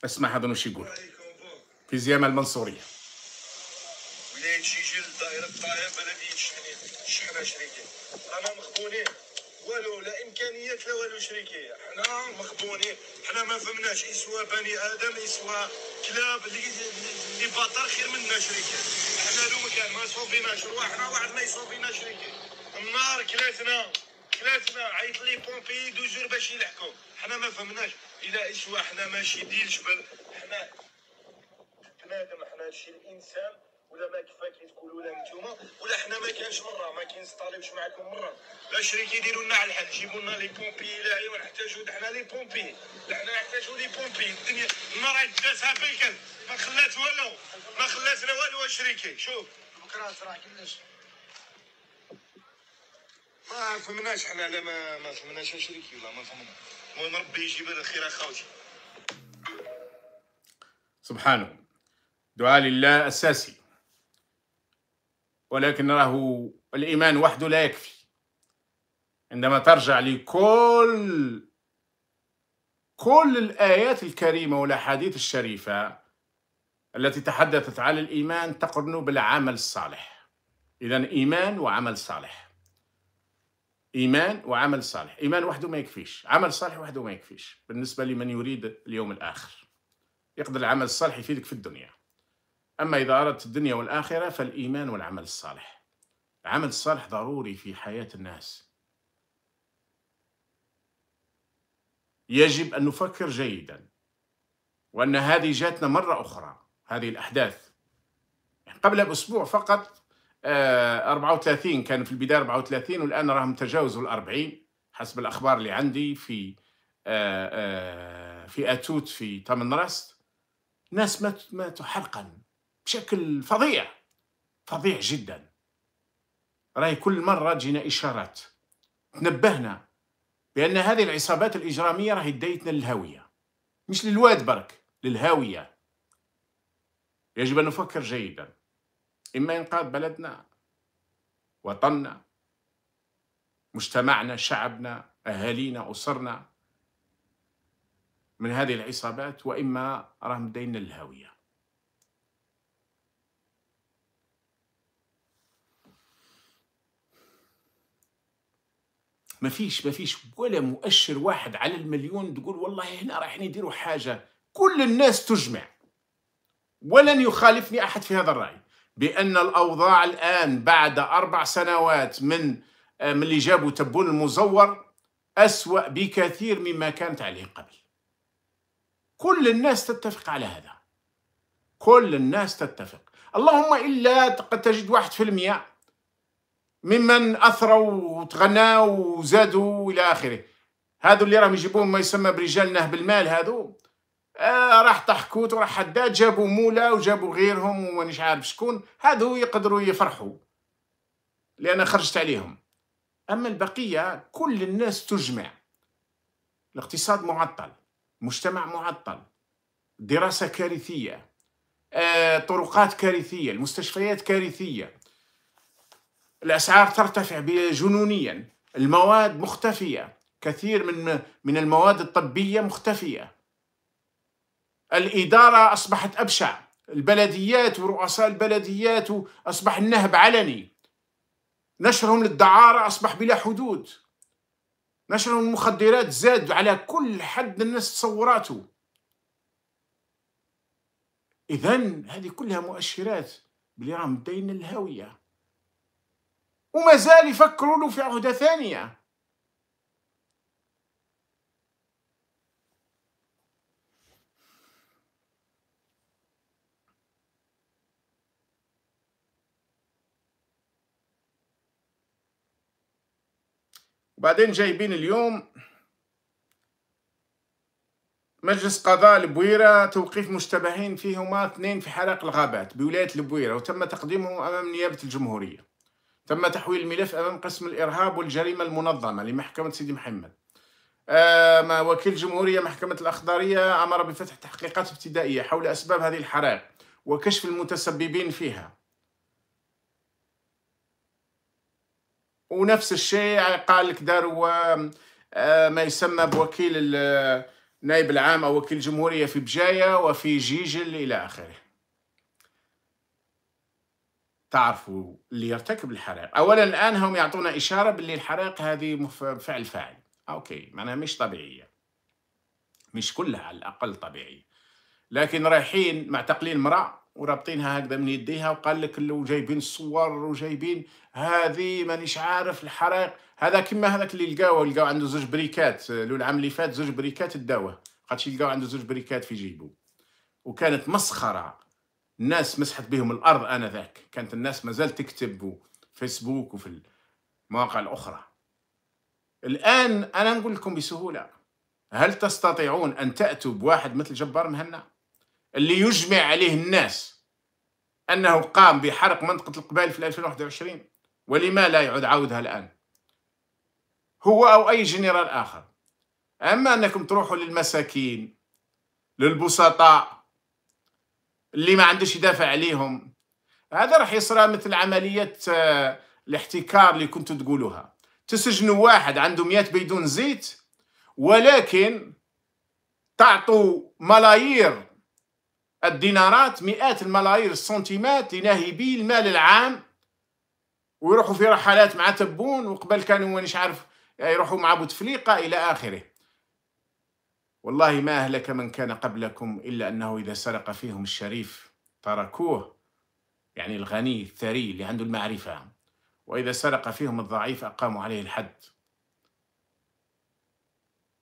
اسمع هذا وش يقول في زيامة المنصورية ولاية جلد دائرة الطائف بلدية شحنة شحنة شريكة أنا مخبونين والو لا امكانيات لا والو شريكيه حنا مخبونين حنا ما فهمناش اسوا بني ادم اسوا كلاب اللي اللي بطر خير منا شريكيه حنا لو مكان ما يصوب بينا حنا واحد ما يصوبينا شريكيه النار كلاتنا كلاتنا عيط لي بومبي دوجور باش يلحقوا حنا ما فهمناش الى اسوا حنا ماشي ديال جبل حنا بنادم حنا شي الانسان ولا ما كيفاش تقولوا لنا نتوما ولا حنا ما كانش مره ما كينستاليوش معكم مره لا شريك يديروا لنا على الحل جيبوا لنا لي بومبي لا ايوا نحتاجوا حنا لي بومبي حنا نحتاجوا لي بومبي الدنيا المراه دازها بالكل ما خلات والو ما خلاتنا والو شريكي شوف بكره راه كلش ما فهمناش حنا لا ما ما فهمناش شريكي والله ما فهمنا المهم ربي يجيب لنا الخير اخوتي سبحانه دعاء لله اساسي ولكن راهو الإيمان وحده لا يكفي عندما ترجع لكل كل الآيات الكريمة والأحاديث الشريفة التي تحدثت على الإيمان تقرن بالعمل الصالح إذا إيمان وعمل صالح إيمان وعمل صالح إيمان وحده ما يكفيش عمل صالح وحده ما يكفيش بالنسبة لمن يريد اليوم الآخر يقدر العمل الصالح يفيدك في الدنيا أما إذا أردت الدنيا والآخرة فالإيمان والعمل الصالح العمل الصالح ضروري في حياة الناس يجب أن نفكر جيدا وأن هذه جاتنا مرة أخرى هذه الأحداث قبل بأسبوع فقط 34 آه، كان في البداية 34 والآن راهم تجاوزوا الأربعين حسب الأخبار اللي عندي في آه، آه، في أتوت في راست ناس ماتوا حرقا بشكل فظيع فظيع جدا راي كل مرة جينا إشارات تنبهنا بأن هذه العصابات الإجرامية راهي دايتنا للهوية مش للواد برك للهاوية يجب أن نفكر جيدا إما إنقاذ بلدنا وطننا مجتمعنا شعبنا أهالينا أسرنا من هذه العصابات وإما راهم داينا للهوية ما فيش ما فيش ولا مؤشر واحد على المليون تقول والله هنا راح نديروا حاجه كل الناس تجمع ولن يخالفني احد في هذا الراي بان الاوضاع الان بعد اربع سنوات من آه، من اللي جابوا تبون المزور اسوا بكثير مما كانت عليه قبل كل الناس تتفق على هذا كل الناس تتفق اللهم الا قد تجد واحد في المئة ممن اثروا وتغناوا وزادوا الى اخره هذو اللي راهم يجيبوهم ما يسمى برجال نهب المال هذو آه راح تحكوت وراح حداد جابوا مولا وجابوا غيرهم ومانيش عارف شكون هذو يقدروا يفرحوا لان خرجت عليهم اما البقيه كل الناس تجمع الاقتصاد معطل مجتمع معطل دراسه كارثيه آه طرقات كارثيه المستشفيات كارثيه الأسعار ترتفع جنونيا المواد مختفية كثير من من المواد الطبية مختفية الإدارة أصبحت أبشع البلديات ورؤساء البلديات أصبح النهب علني نشرهم للدعارة أصبح بلا حدود نشرهم المخدرات زاد على كل حد الناس تصوراته إذا هذه كلها مؤشرات بلي راهم الهويه الهاوية وما زال يفكروا له في عهدة ثانية وبعدين جايبين اليوم مجلس قضاء البويرة توقيف مشتبهين فيهما اثنين في حرق الغابات بولاية البويرة وتم تقديمهم أمام نيابة الجمهورية تم تحويل الملف أمام قسم الإرهاب والجريمة المنظمة لمحكمة سيدي محمد آه، ما وكيل جمهورية محكمة الأخضرية أمر بفتح تحقيقات ابتدائية حول أسباب هذه الحرائق وكشف المتسببين فيها ونفس الشيء قال لك داروا آه، ما يسمى بوكيل النائب آه، العام أو وكيل الجمهورية في بجاية وفي جيجل إلى آخره تعرفوا اللي يرتكب الحرائق اولا الان هم يعطونا اشاره باللي الحرائق هذه فعل فاعل اوكي معناها مش طبيعيه مش كلها على الاقل طبيعيه لكن رايحين معتقلين امراه ورابطينها هكذا من يديها وقال لك لو جايبين الصور وجايبين هذه مانيش عارف الحرائق هذا كما هذاك اللي لقاوه لقاو عنده زوج بريكات لو العام اللي فات زوج بريكات الدواء خاطش لقاو عنده زوج بريكات في جيبه وكانت مسخره الناس مسحت بهم الارض انذاك كانت الناس ما زالت تكتب فيسبوك وفي المواقع الاخرى الان انا نقول لكم بسهوله هل تستطيعون ان تاتوا بواحد مثل جبار مهنا اللي يجمع عليه الناس انه قام بحرق منطقه القبائل في 2021 ولما لا يعود عودها الان هو او اي جنرال اخر اما انكم تروحوا للمساكين للبسطاء اللي ما عندوش يدافع عليهم هذا راح يصرى مثل عملية آه، الاحتكار اللي كنتوا تقولوها تسجنوا واحد عنده مئات بيدون زيت ولكن تعطوا ملايير الدينارات مئات الملايير السنتيمات لناهبي المال العام ويروحوا في رحلات مع تبون وقبل كانوا مانيش عارف يروحوا مع بوتفليقه الى اخره والله ما أهلك من كان قبلكم إلا أنه إذا سرق فيهم الشريف تركوه يعني الغني الثري اللي عنده المعرفة وإذا سرق فيهم الضعيف أقاموا عليه الحد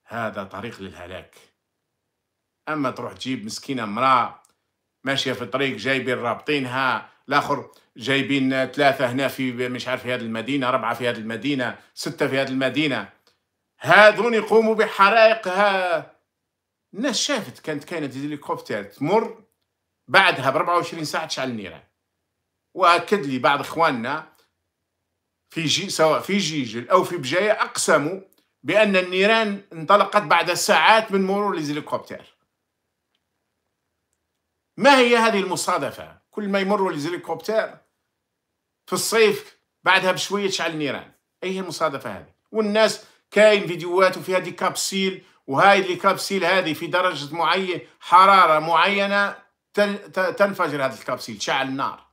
هذا طريق للهلاك أما تروح تجيب مسكينة امرأة ماشية في الطريق جايبين رابطينها الآخر جايبين ثلاثة هنا في مش عارف في هذه المدينة ربعة في هذه المدينة ستة في هذه المدينة هذون يقوموا بحرائق الناس شافت كانت كاينه هليكوبتر تمر بعدها ب 24 ساعه تشعل النيران واكد لي بعض اخواننا في جي سواء في جيجل او في بجايه اقسموا بان النيران انطلقت بعد ساعات من مرور الهليكوبتر ما هي هذه المصادفه كل ما يمروا الهليكوبتر في الصيف بعدها بشويه تشعل النيران اي هي المصادفه هذه والناس كاين فيديوهات وفيها دي كابسيل وهاي الكبسيل هذه في درجة معينة حرارة معينة تنفجر هذا الكبسيل تشعل النار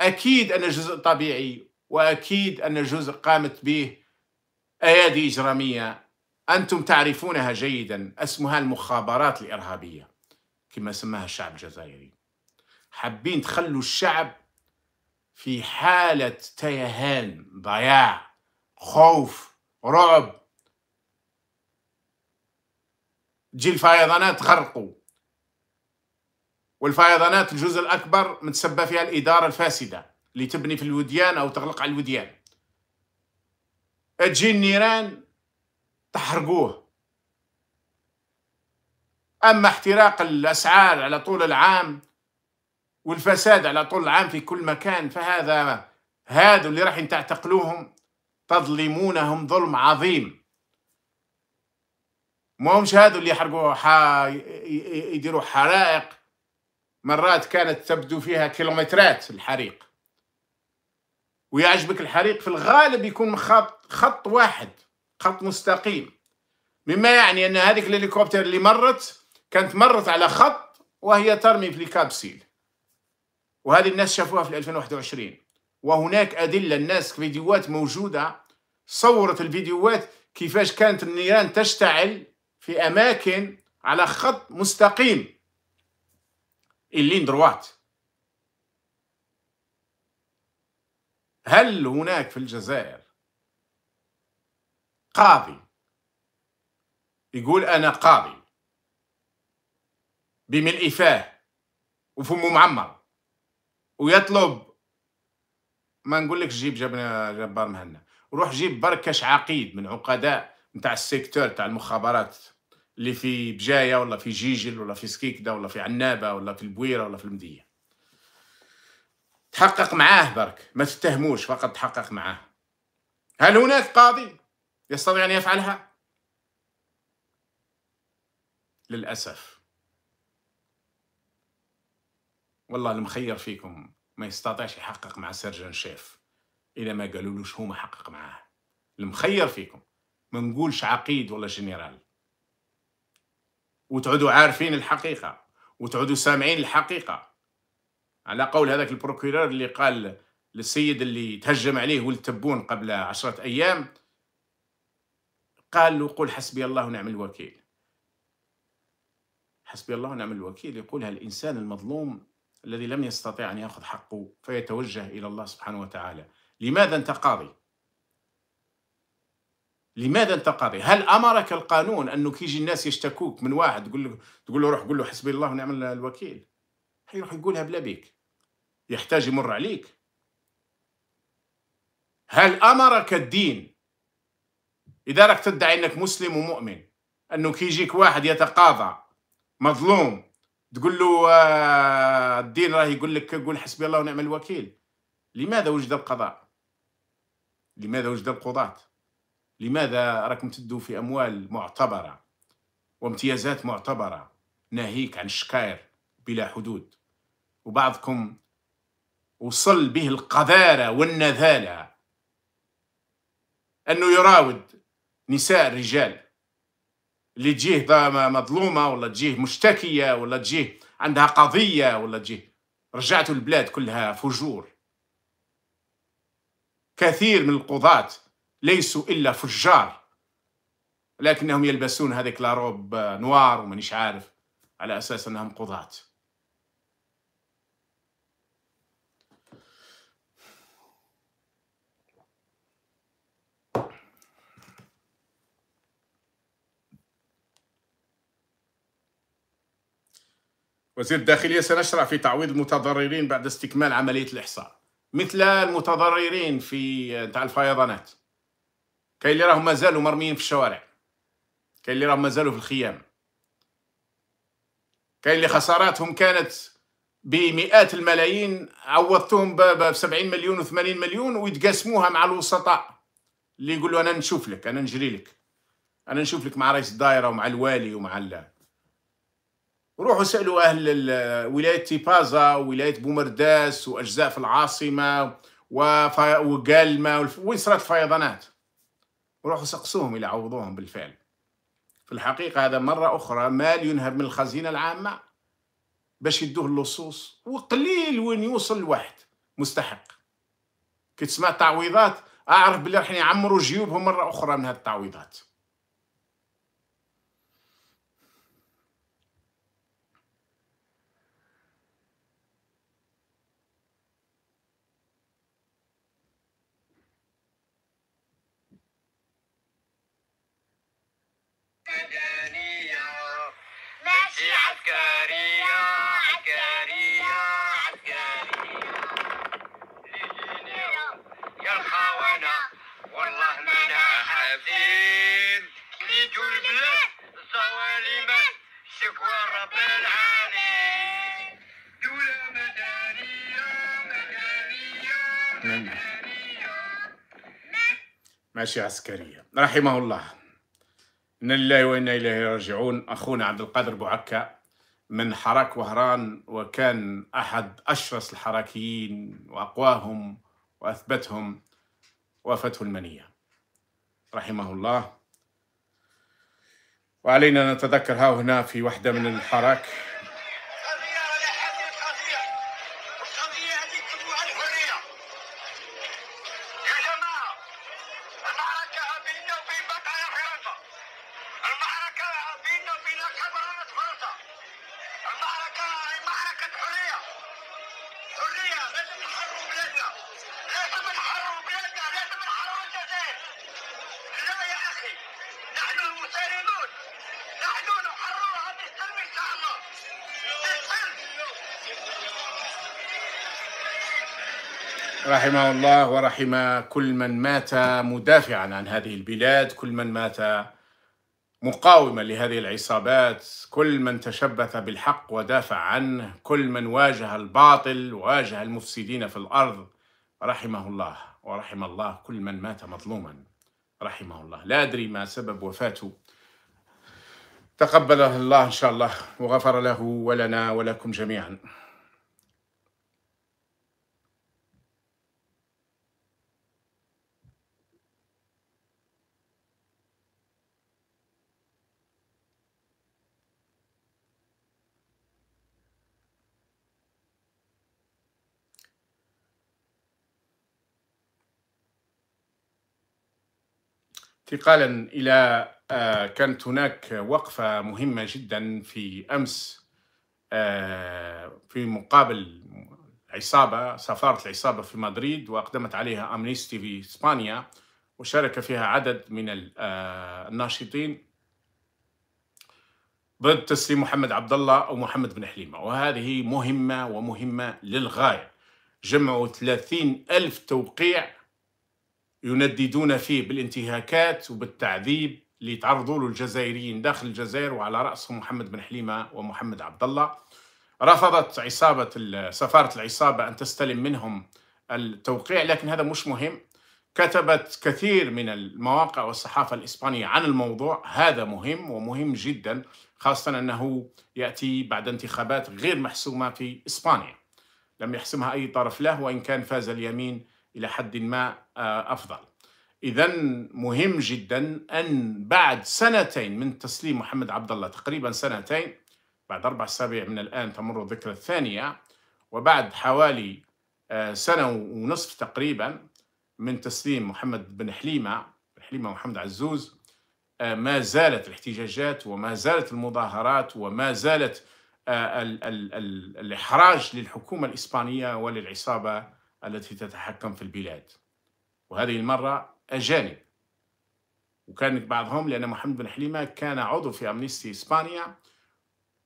أكيد أن جزء طبيعي وأكيد أن جزء قامت به أيادي إجرامية أنتم تعرفونها جيدا اسمها المخابرات الإرهابية كما سماها الشعب الجزائري حابين تخلوا الشعب في حالة تيهان ضياع خوف رعب تجي الفيضانات غرقوا والفيضانات الجزء الأكبر متسبب فيها الإدارة الفاسدة اللي تبني في الوديان أو تغلق على الوديان تجي النيران تحرقوه أما احتراق الأسعار على طول العام والفساد على طول العام في كل مكان فهذا هادو اللي راح تعتقلوهم تظلمونهم ظلم عظيم ما همش هادو اللي يحرقوا حا يديروا حرائق مرات كانت تبدو فيها كيلومترات الحريق ويعجبك الحريق في الغالب يكون خط خط واحد خط مستقيم مما يعني ان هذيك الهليكوبتر اللي مرت كانت مرت على خط وهي ترمي في الكابسيل وهذه الناس شافوها في 2021 وهناك ادله الناس فيديوهات موجوده صورت الفيديوهات كيفاش كانت النيران تشتعل في أماكن على خط مستقيم اللين دروات هل هناك في الجزائر قاضي يقول أنا قاضي بملء فاه وفمه معمر ويطلب ما نقولكش جيب جبنا جبار مهنا روح جيب بركش عقيد من عقداء نتاع السيكتور تاع المخابرات اللي في بجايه ولا في جيجل ولا في سكيكده ولا في عنابه ولا في البويره ولا في المديه تحقق معاه برك ما تتهموش فقط تحقق معاه هل هناك قاضي يستطيع ان يفعلها للاسف والله المخير فيكم ما يستطيعش يحقق مع سيرجن شيف اذا ما قالولوش هو ما حقق معاه المخير فيكم ما نقولش عقيد ولا جنرال وتعودوا عارفين الحقيقه وتعودوا سامعين الحقيقه على قول هذاك البروكيرور اللي قال للسيد اللي تهجم عليه والتبون قبل عشرة أيام قال له قل حسبي الله ونعم الوكيل حسبي الله ونعم الوكيل يقولها الإنسان المظلوم الذي لم يستطع أن يأخذ حقه فيتوجه إلى الله سبحانه وتعالى لماذا أنت قاضي؟ لماذا انت قاضي؟ هل امرك القانون انه كيجي الناس يشتكوك من واحد تقول له تقول له روح قول له حسبي الله ونعم الوكيل حيروح يقولها بلا بيك يحتاج يمر عليك هل امرك الدين اذا راك تدعي انك مسلم ومؤمن انه يجيك واحد يتقاضى مظلوم تقول له آه، الدين راه يقول لك قول حسبي الله ونعم الوكيل لماذا وجد القضاء لماذا وجد القضاه لماذا راكم تدوا في أموال معتبرة وامتيازات معتبرة ناهيك عن الشكاير بلا حدود وبعضكم وصل به القذارة والنذالة أنه يراود نساء الرجال اللي تجيه مظلومة ولا تجيه مشتكية ولا تجيه عندها قضية ولا تجيه رجعتوا البلاد كلها فجور كثير من القضاة ليسوا إلا فجار لكنهم يلبسون هذيك لاروب نوار ومانيش عارف على أساس أنهم قضاة وزير الداخلية سنشرع في تعويض المتضررين بعد استكمال عملية الإحصاء مثل المتضررين في تاع الفيضانات كاين اللي راهم مازالوا مرميين في الشوارع كاين اللي راهم مازالوا في الخيام كاين اللي خساراتهم كانت بمئات الملايين عوضتهم ب 70 مليون و80 مليون ويتقاسموها مع الوسطاء اللي يقولوا انا نشوف لك انا نجري لك انا نشوف لك مع رئيس الدائره ومع الوالي ومع ال روحوا سالوا اهل ولايه تيبازا ولايه بومرداس واجزاء في العاصمه وقالما وين صارت الفيضانات وروحوا سقسوهم إلى عوضوهم بالفعل في الحقيقة هذا مرة أخرى مال ينهب من الخزينة العامة باش يدوه اللصوص وقليل وين يوصل الواحد مستحق كي تسمع تعويضات أعرف بلي راح يعمروا جيوبهم مرة أخرى من هالتعويضات التعويضات مدنية ماشي عسكرية عسكرية عسكرية يا الخونة والله منا حافين ليتو البلاد الظوالم شكوى رب العالمين دولة مدنية مدنية مدنية ماشي عسكرية رحمه الله إنا لله وإنا إليه راجعون أخونا عبد القادر بوعكا من حراك وهران وكان أحد أشرس الحراكيين وأقواهم وأثبتهم وفته المنية رحمه الله وعلينا نتذكر ها هنا في واحدة من الحراك رحمنا الله ورحم كل من مات مدافعا عن هذه البلاد كل من مات مقاوما لهذه العصابات كل من تشبث بالحق ودافع عنه كل من واجه الباطل واجه المفسدين في الأرض رحمه الله ورحم الله كل من مات مظلوما رحمه الله لا أدري ما سبب وفاته تقبله الله إن شاء الله وغفر له ولنا ولكم جميعا انتقالا الى آه، كانت هناك وقفه مهمه جدا في امس آه، في مقابل عصابه سفاره العصابه في مدريد واقدمت عليها امنيستي في اسبانيا وشارك فيها عدد من آه، الناشطين ضد تسليم محمد عبد الله او محمد بن حليمه وهذه مهمه ومهمه للغايه جمعوا 30 ألف توقيع ينددون فيه بالانتهاكات وبالتعذيب اللي تعرضوا له الجزائريين داخل الجزائر وعلى رأسهم محمد بن حليمة ومحمد عبد الله رفضت عصابة سفارة العصابة أن تستلم منهم التوقيع لكن هذا مش مهم كتبت كثير من المواقع والصحافة الإسبانية عن الموضوع هذا مهم ومهم جدا خاصة أنه يأتي بعد انتخابات غير محسومة في إسبانيا لم يحسمها أي طرف له وإن كان فاز اليمين إلى حد ما آه، أفضل إذا مهم جدا أن بعد سنتين من تسليم محمد عبد الله تقريبا سنتين بعد أربع أسابيع من الآن تمر الذكرى الثانية وبعد حوالي آه، سنة ونصف تقريبا من تسليم محمد بن حليمة بن حليمة محمد عزوز آه، ما زالت الاحتجاجات وما زالت المظاهرات وما زالت الإحراج للحكومة الإسبانية وللعصابة التي تتحكم في البلاد وهذه المرة أجانب وكان بعضهم لأن محمد بن حليمة كان عضو في أمنيستي إسبانيا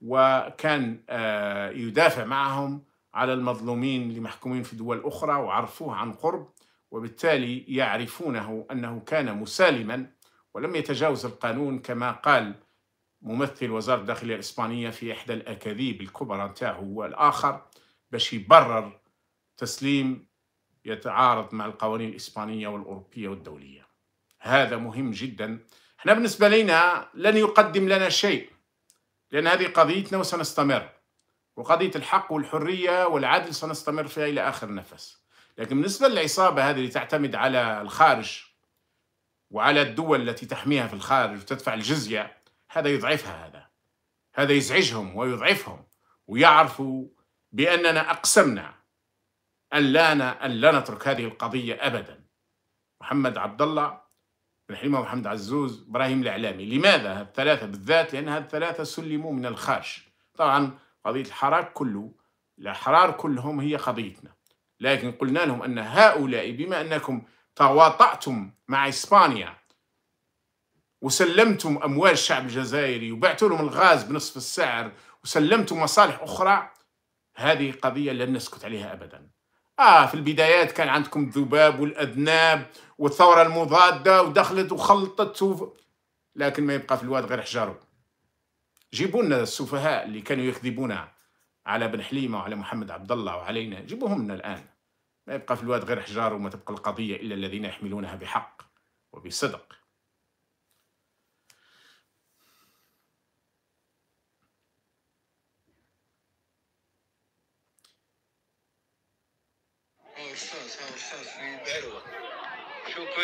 وكان آه، يدافع معهم على المظلومين المحكومين في دول أخرى وعرفوه عن قرب وبالتالي يعرفونه أنه كان مسالما ولم يتجاوز القانون كما قال ممثل وزارة الداخلية الإسبانية في إحدى الأكاذيب الكبرى نتاعو والآخر باش يبرر تسليم يتعارض مع القوانين الإسبانية والأوروبية والدولية هذا مهم جدا احنا بالنسبة لنا لن يقدم لنا شيء لأن هذه قضيتنا وسنستمر وقضية الحق والحرية والعدل سنستمر فيها إلى آخر نفس لكن بالنسبة للعصابة هذه اللي تعتمد على الخارج وعلى الدول التي تحميها في الخارج وتدفع الجزية هذا يضعفها هذا هذا يزعجهم ويضعفهم ويعرفوا بأننا أقسمنا أن لا أن لا نترك هذه القضية أبدا محمد عبد الله بن حليمة محمد عزوز إبراهيم الإعلامي لماذا الثلاثة بالذات لأن الثلاثة سلموا من الخاش طبعا قضية الحراك كله الأحرار كلهم هي قضيتنا لكن قلنا لهم أن هؤلاء بما أنكم تواطأتم مع إسبانيا وسلمتم أموال الشعب الجزائري وبعتوا لهم الغاز بنصف السعر وسلمتم مصالح أخرى هذه قضية لن نسكت عليها أبداً اه في البدايات كان عندكم الذباب والأذناب والثورة المضادة ودخلت وخلطت سوف لكن ما يبقى في الواد غير حجره جيبوا لنا السفهاء اللي كانوا يكذبون على بن حليمة وعلى محمد عبد الله وعلينا جيبوهم لنا الآن ما يبقى في الواد غير حجار وما تبقى القضية إلا الذين يحملونها بحق وبصدق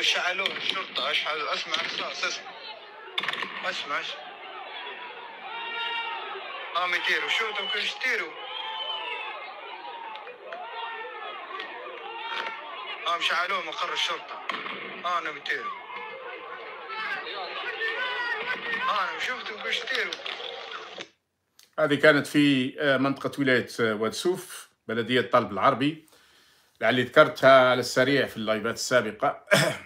شعلوه الشرطة اشعل اسمع رصاص اسمع اسمع هم آه، يطيروا شو تبكوا ايش تيروا آه، هم شعلوه مقر الشرطة آه، انا بيطيروا انا شفتهم ايش تيروا هذه كانت في منطقة ولاية واد سوف بلدية طلب العربي لعلي ذكرتها على السريع في اللايفات السابقة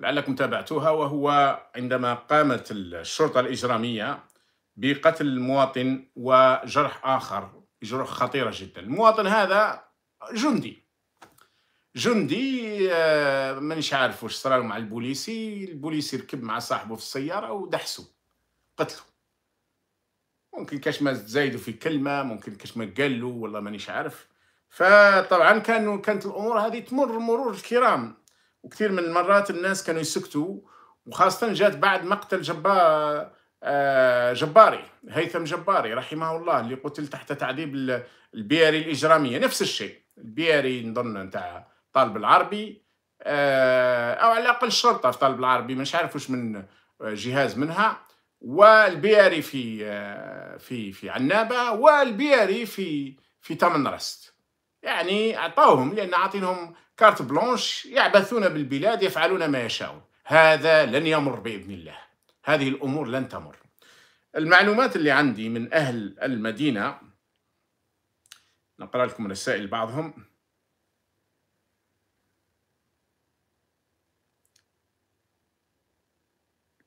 لعلكم تابعتوها وهو عندما قامت الشرطة الإجرامية بقتل المواطن وجرح آخر جرح خطيرة جدا المواطن هذا جندي جندي آه مانيش عارف واش صرا مع البوليسي البوليسي ركب مع صاحبه في السيارة ودحسوا قتلو ممكن كاش ما زايدوا في كلمة ممكن كاش ما قالوا والله مانيش عارف فطبعا كانوا كانت الامور هذه تمر مرور الكرام وكثير من المرات الناس كانوا يسكتوا وخاصة جات بعد مقتل جبار آه، جباري هيثم جباري رحمه الله اللي قتل تحت تعذيب البياري الإجرامية نفس الشيء البياري نظن نتاع طالب العربي آه، أو على الأقل الشرطة في طالب العربي مش عارف وش من جهاز منها والبياري في آه، في في عنابة والبياري في في تمنرست يعني أعطوهم لأن عاطينهم كارت بلونش يعبثون بالبلاد يفعلون ما يشاءون هذا لن يمر بإذن الله هذه الأمور لن تمر المعلومات اللي عندي من أهل المدينة نقرأ لكم رسائل بعضهم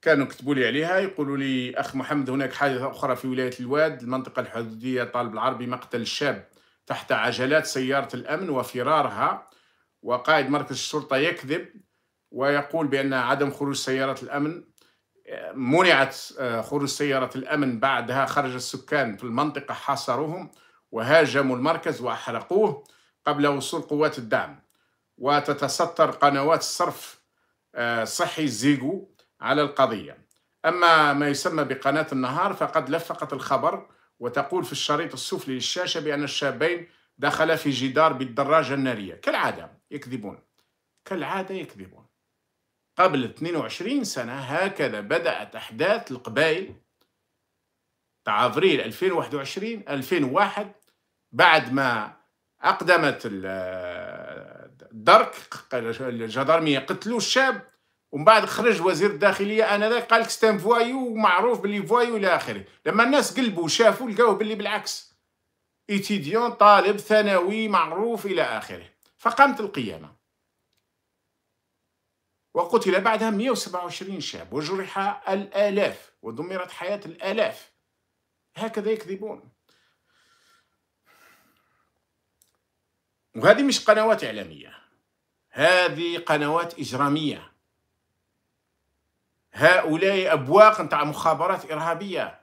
كانوا كتبوا لي عليها يقولوا لي أخ محمد هناك حادثة أخرى في ولاية الواد المنطقة الحدودية طالب العربي مقتل شاب تحت عجلات سيارة الأمن وفرارها وقائد مركز الشرطة يكذب ويقول بأن عدم خروج سيارة الأمن منعت آه، خروج سيارة الأمن بعدها خرج السكان في المنطقة حاصروهم وهاجموا المركز وأحرقوه قبل وصول قوات الدعم وتتستر قنوات الصرف آه، صحي زيجو على القضية أما ما يسمى بقناة النهار فقد لفقت الخبر وتقول في الشريط السفلي للشاشة بأن الشابين دخلا في جدار بالدراجة النارية كالعادة يكذبون كالعادة يكذبون قبل 22 سنة هكذا بدأت أحداث القبائل تاع أفريل 2021 2001 بعد ما أقدمت الدرك الجدارمية قتلوا الشاب ومن بعد خرج وزير الداخليه انذاك قال لك ستان فوايو ومعروف باللي فوايو الى اخره لما الناس قلبوا شافوا لقاوه باللي بالعكس ايتيديون طالب ثانوي معروف الى اخره فقامت القيامه وقتل بعدها 127 شاب وجرح الالاف ودمرت حياه الالاف هكذا يكذبون وهذه مش قنوات اعلاميه هذه قنوات اجراميه هؤلاء أبواق نتاع مخابرات إرهابية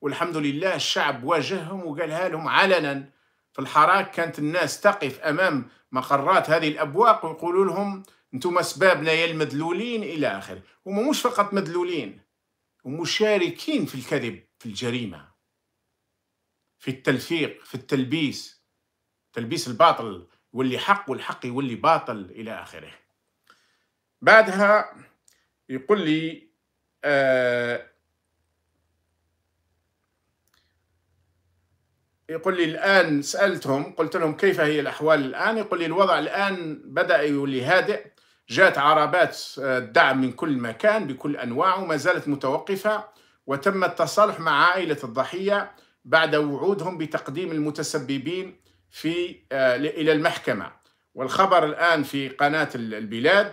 والحمد لله الشعب واجههم وقالها لهم علنا في الحراك كانت الناس تقف أمام مقرات هذه الأبواق ويقولوا لهم أنتم أسبابنا يا المدلولين إلى آخره هم مش فقط مدلولين ومشاركين في الكذب في الجريمة في التلفيق في التلبيس تلبيس الباطل واللي حق والحق يولي باطل إلى آخره بعدها يقول لي آه يقول لي الآن سألتهم قلت لهم كيف هي الأحوال الآن يقول لي الوضع الآن بدأ يولي هادئ جاءت عربات الدعم آه، من كل مكان بكل أنواع وما زالت متوقفة وتم التصالح مع عائلة الضحية بعد وعودهم بتقديم المتسببين في آه، إلى المحكمة والخبر الآن في قناة البلاد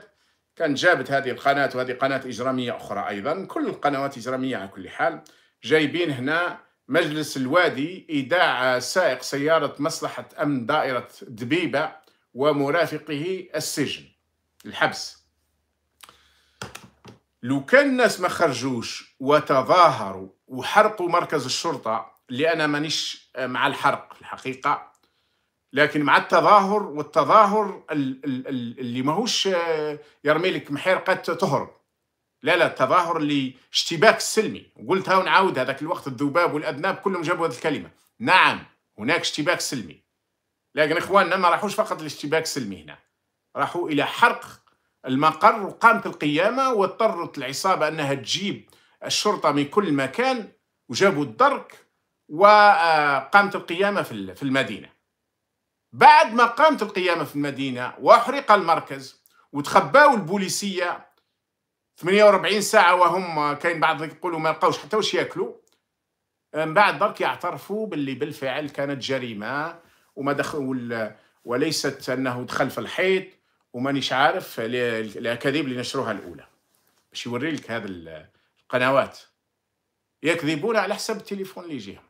كان جابت هذه القناة وهذه قناة إجرامية أخرى أيضا كل القنوات إجرامية على كل حال جايبين هنا مجلس الوادي إيداع سائق سيارة مصلحة أمن دائرة دبيبة ومرافقه السجن الحبس لو كان الناس ما خرجوش وتظاهروا وحرقوا مركز الشرطة اللي أنا مانيش مع الحرق الحقيقة لكن مع التظاهر والتظاهر اللي ماهوش آه، يرمي لك محير تهرب لا لا التظاهر اللي اشتباك سلمي قلتها ونعاود هذاك الوقت الذباب والأذناب كلهم جابوا هذه الكلمة نعم هناك اشتباك سلمي لكن إخواننا ما راحوش فقط الاشتباك السلمي هنا راحوا إلى حرق المقر وقامت القيامة واضطرت العصابة أنها تجيب الشرطة من كل مكان وجابوا الدرك وقامت القيامة في المدينة بعد ما قامت القيامة في المدينة وأحرق المركز وتخباو البوليسية 48 ساعة وهم كاين بعض يقولوا ما لقاوش حتى واش ياكلوا من بعد برك يعترفوا باللي بالفعل كانت جريمة وما دخل وليست أنه دخل في الحيط ومانيش عارف الأكاذيب اللي نشروها الأولى باش يوري لك هذا القنوات يكذبون على حسب التليفون اللي يجيهم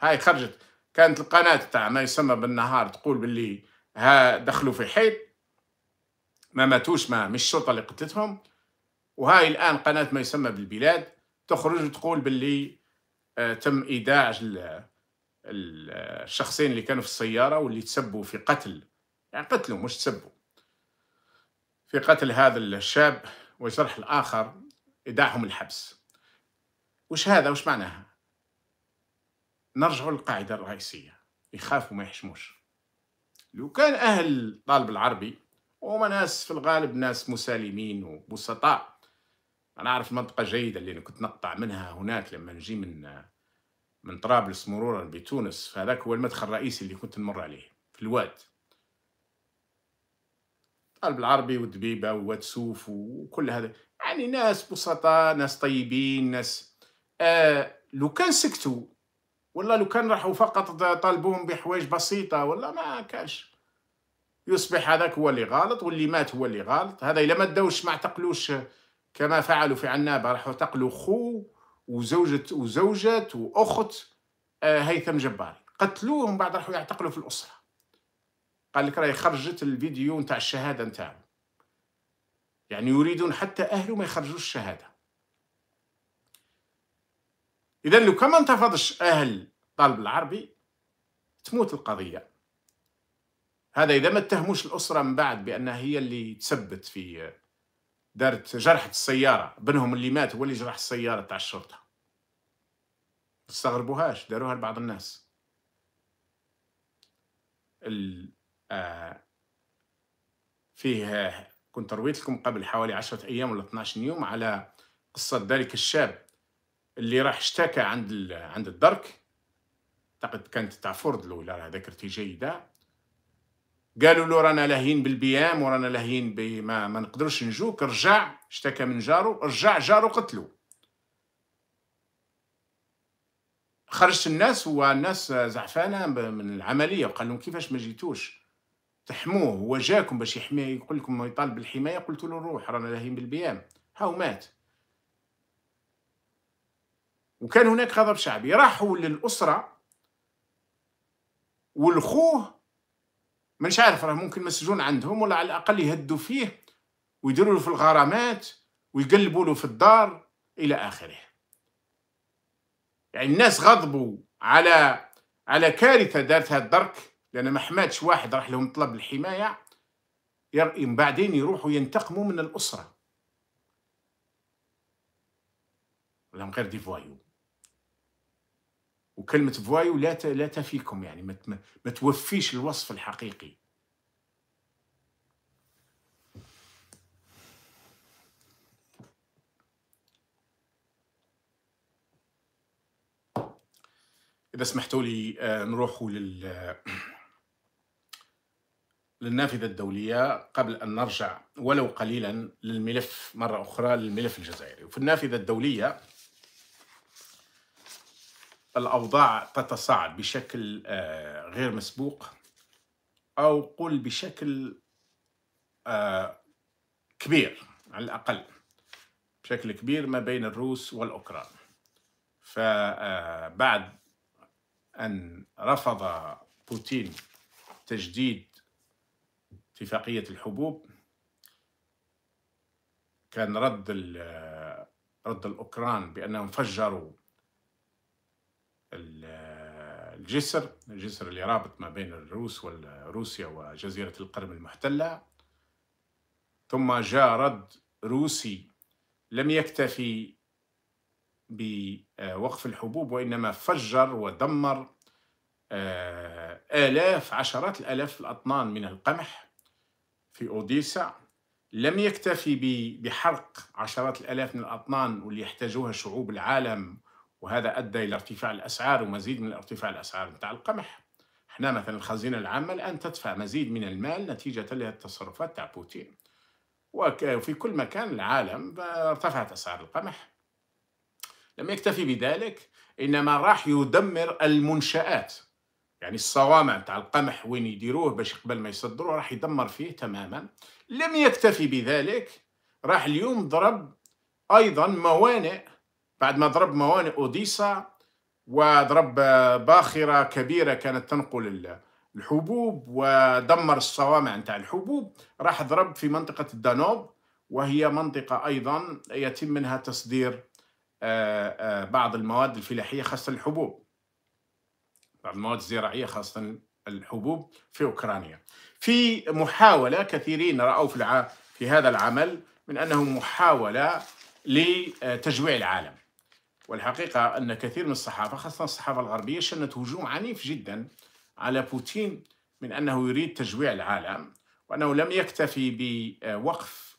هاي خرجت كانت القناة تاع ما يسمى بالنهار تقول باللي ها دخلوا في حيط ما ماتوش ما مش الشرطة اللي قتلتهم وهاي الآن قناة ما يسمى بالبلاد تخرج وتقول باللي آه تم إيداع الشخصين اللي كانوا في السيارة واللي تسبوا في قتل يعني قتلوا مش تسبوا في قتل هذا الشاب وجرح الآخر إيداعهم الحبس وش هذا وش معناها نرجع للقاعده الرئيسيه يخافوا ما يحشموش لو كان اهل طالب العربي وما ناس في الغالب ناس مسالمين وبسطاء انا اعرف منطقه جيده اللي انا كنت نقطع منها هناك لما نجي من من طرابلس مرورا بتونس فهذاك هو المدخل الرئيسي اللي كنت نمر عليه في الواد طالب العربي والدبيبه سوف وكل هذا يعني ناس بسطاء ناس طيبين ناس آه لو كان سكتوا ولا لو كان راحوا فقط طالبوهم بحوايج بسيطه ولا ما كاش يصبح هذاك هو اللي غلط واللي مات هو اللي غلط هذا الا ما داوش ما اعتقلوش كما فعلوا في عنابه راحوا اعتقلوا خو وزوجة وزوجة واخت آه، هيثم جباري قتلوهم بعد راحوا يعتقلوا في الاسره قال لك راهي خرجت الفيديو نتاع الشهاده نتاعو يعني يريدون حتى اهله ما يخرجوش الشهاده اذا لو كان ما انتفضش اهل طالب العربي تموت القضيه هذا اذا ما اتهموش الاسره من بعد بانها هي اللي تسبت في دارت جرحت السياره بنهم اللي مات هو اللي جرح السياره تاع الشرطه ما استغربوهاش داروها لبعض الناس ال آه فيه كنت رويت لكم قبل حوالي عشرة أيام ولا 12 يوم على قصة ذلك الشاب اللي راح اشتكى عند عند الدرك اعتقد كانت تاع فورد الاولى راه ذاكرتي جيده قالوا له رانا لاهين بالبيام ورانا لاهين بما ما نقدرش نجوك رجع اشتكى من جارو رجع جارو قتلو خرجت الناس والناس زعفانه من العمليه وقال لهم كيفاش ما جيتوش تحموه هو جاكم باش يحمي يقول لكم يطالب بالحمايه قلت له روح رانا لاهين بالبيام هاو مات وكان هناك غضب شعبي راحوا للأسرة والخوه مش عارف راه ممكن مسجون عندهم ولا على الأقل يهدوا فيه ويديروا له في الغرامات ويقلبوا له في الدار إلى آخره يعني الناس غضبوا على على كارثة دارتها الدرك لأن ما حماتش واحد راح لهم طلب الحماية بعدين يروحوا ينتقموا من الأسرة لهم غير دي فوايو وكلمه فوايو لا لا تفيكم يعني ما توفيش الوصف الحقيقي اذا سمحتوا لي آه، نروحوا لل آه، للنافذة الدولية قبل أن نرجع ولو قليلا للملف مرة أخرى للملف الجزائري وفي النافذة الدولية الأوضاع تتصاعد بشكل آه، غير مسبوق أو قل بشكل آه، كبير على الأقل بشكل كبير ما بين الروس والأوكران فبعد آه، أن رفض بوتين تجديد اتفاقية الحبوب كان رد رد الأوكران بأنهم فجروا الجسر الجسر اللي رابط ما بين الروس والروسيا وجزيرة القرم المحتلة ثم جاء رد روسي لم يكتفي بوقف الحبوب وإنما فجر ودمر آه، آلاف عشرات الآلاف الأطنان من القمح في أوديسا لم يكتفي بحرق عشرات الآلاف من الأطنان واللي يحتاجوها شعوب العالم وهذا أدى إلى ارتفاع الأسعار ومزيد من ارتفاع الأسعار نتاع القمح احنا مثلا الخزينة العامة الآن تدفع مزيد من المال نتيجة للتصرفات تاع بوتين وفي كل مكان العالم ارتفعت أسعار القمح لم يكتفي بذلك إنما راح يدمر المنشآت يعني الصوامع تاع القمح وين يديروه باش قبل ما يصدروه راح يدمر فيه تماما لم يكتفي بذلك راح اليوم ضرب أيضا موانئ بعد ما ضرب موانئ أوديسا وضرب باخرة كبيرة كانت تنقل الحبوب ودمر الصوامع نتاع الحبوب راح ضرب في منطقة الدانوب وهي منطقة أيضا يتم منها تصدير آه، آه، بعض المواد الفلاحية خاصة الحبوب بعض المواد الزراعية خاصة الحبوب في أوكرانيا في محاولة كثيرين رأوا في, في هذا العمل من أنه محاولة لتجويع العالم والحقيقة أن كثير من الصحافة خاصة الصحافة الغربية شنت هجوم عنيف جدا على بوتين من أنه يريد تجويع العالم وأنه لم يكتفي بوقف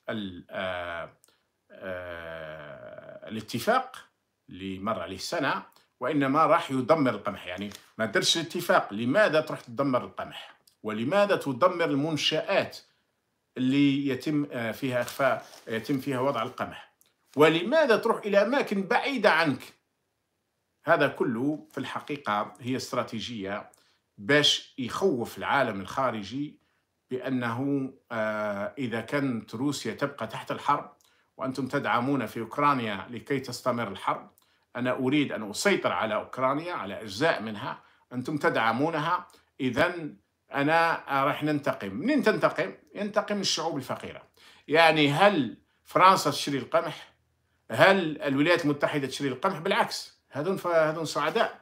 آه، آه، الاتفاق اللي مر عليه سنة وإنما راح يدمر القمح يعني ما درش الاتفاق لماذا تروح تدمر القمح ولماذا تدمر المنشآت اللي يتم آه، فيها إخفاء يتم فيها وضع القمح ولماذا تروح إلى أماكن بعيدة عنك هذا كله في الحقيقة هي استراتيجية باش يخوف العالم الخارجي بأنه آه، إذا كانت روسيا تبقى تحت الحرب وأنتم تدعمون في أوكرانيا لكي تستمر الحرب أنا أريد أن أسيطر على أوكرانيا على أجزاء منها أنتم تدعمونها إذا أنا آه، راح ننتقم منين تنتقم؟ ينتقم الشعوب الفقيرة يعني هل فرنسا تشري القمح؟ هل الولايات المتحدة تشري القمح؟ بالعكس هذون هذون سعداء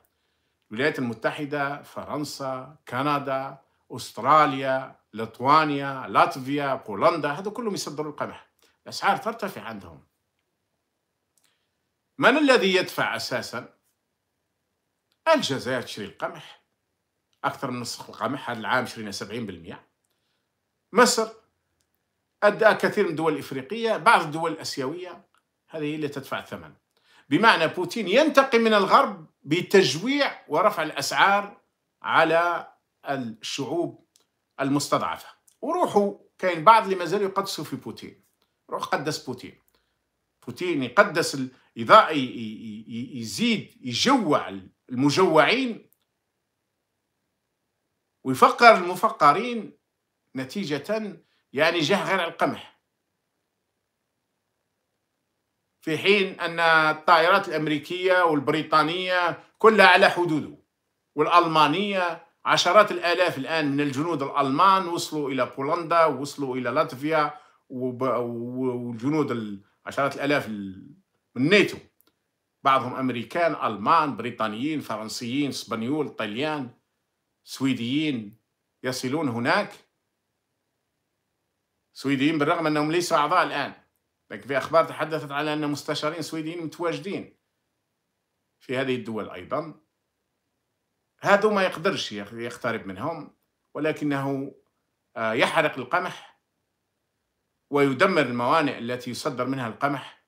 الولايات المتحدة فرنسا كندا أستراليا لطوانيا لاتفيا بولندا هذو كلهم يصدروا القمح الأسعار ترتفع عندهم من الذي يدفع أساسا؟ الجزائر تشري القمح أكثر من نصف القمح هذا العام شرينا 70% مصر أدى كثير من الدول الإفريقية بعض الدول الأسيوية هذه اللي تدفع الثمن بمعنى بوتين ينتقم من الغرب بتجويع ورفع الأسعار على الشعوب المستضعفة وروحوا كاين بعض اللي مازالوا يقدسوا في بوتين روح قدس بوتين بوتين يقدس ال... يزيد يجوع المجوعين ويفقر المفقرين نتيجة يعني جه غير القمح في حين أن الطائرات الأمريكية والبريطانية كلها على حدوده والألمانية عشرات الآلاف الآن من الجنود الألمان وصلوا إلى بولندا ووصلوا إلى لاتفيا والجنود عشرات الآلاف من ناتو بعضهم أمريكان ألمان بريطانيين فرنسيين اسبانيول طليان سويديين يصلون هناك سويديين بالرغم أنهم ليسوا أعضاء الآن لكن في أخبار تحدثت على أن مستشارين سويديين متواجدين في هذه الدول أيضا هذا ما يقدرش يقترب منهم ولكنه آه، يحرق القمح ويدمر الموانئ التي يصدر منها القمح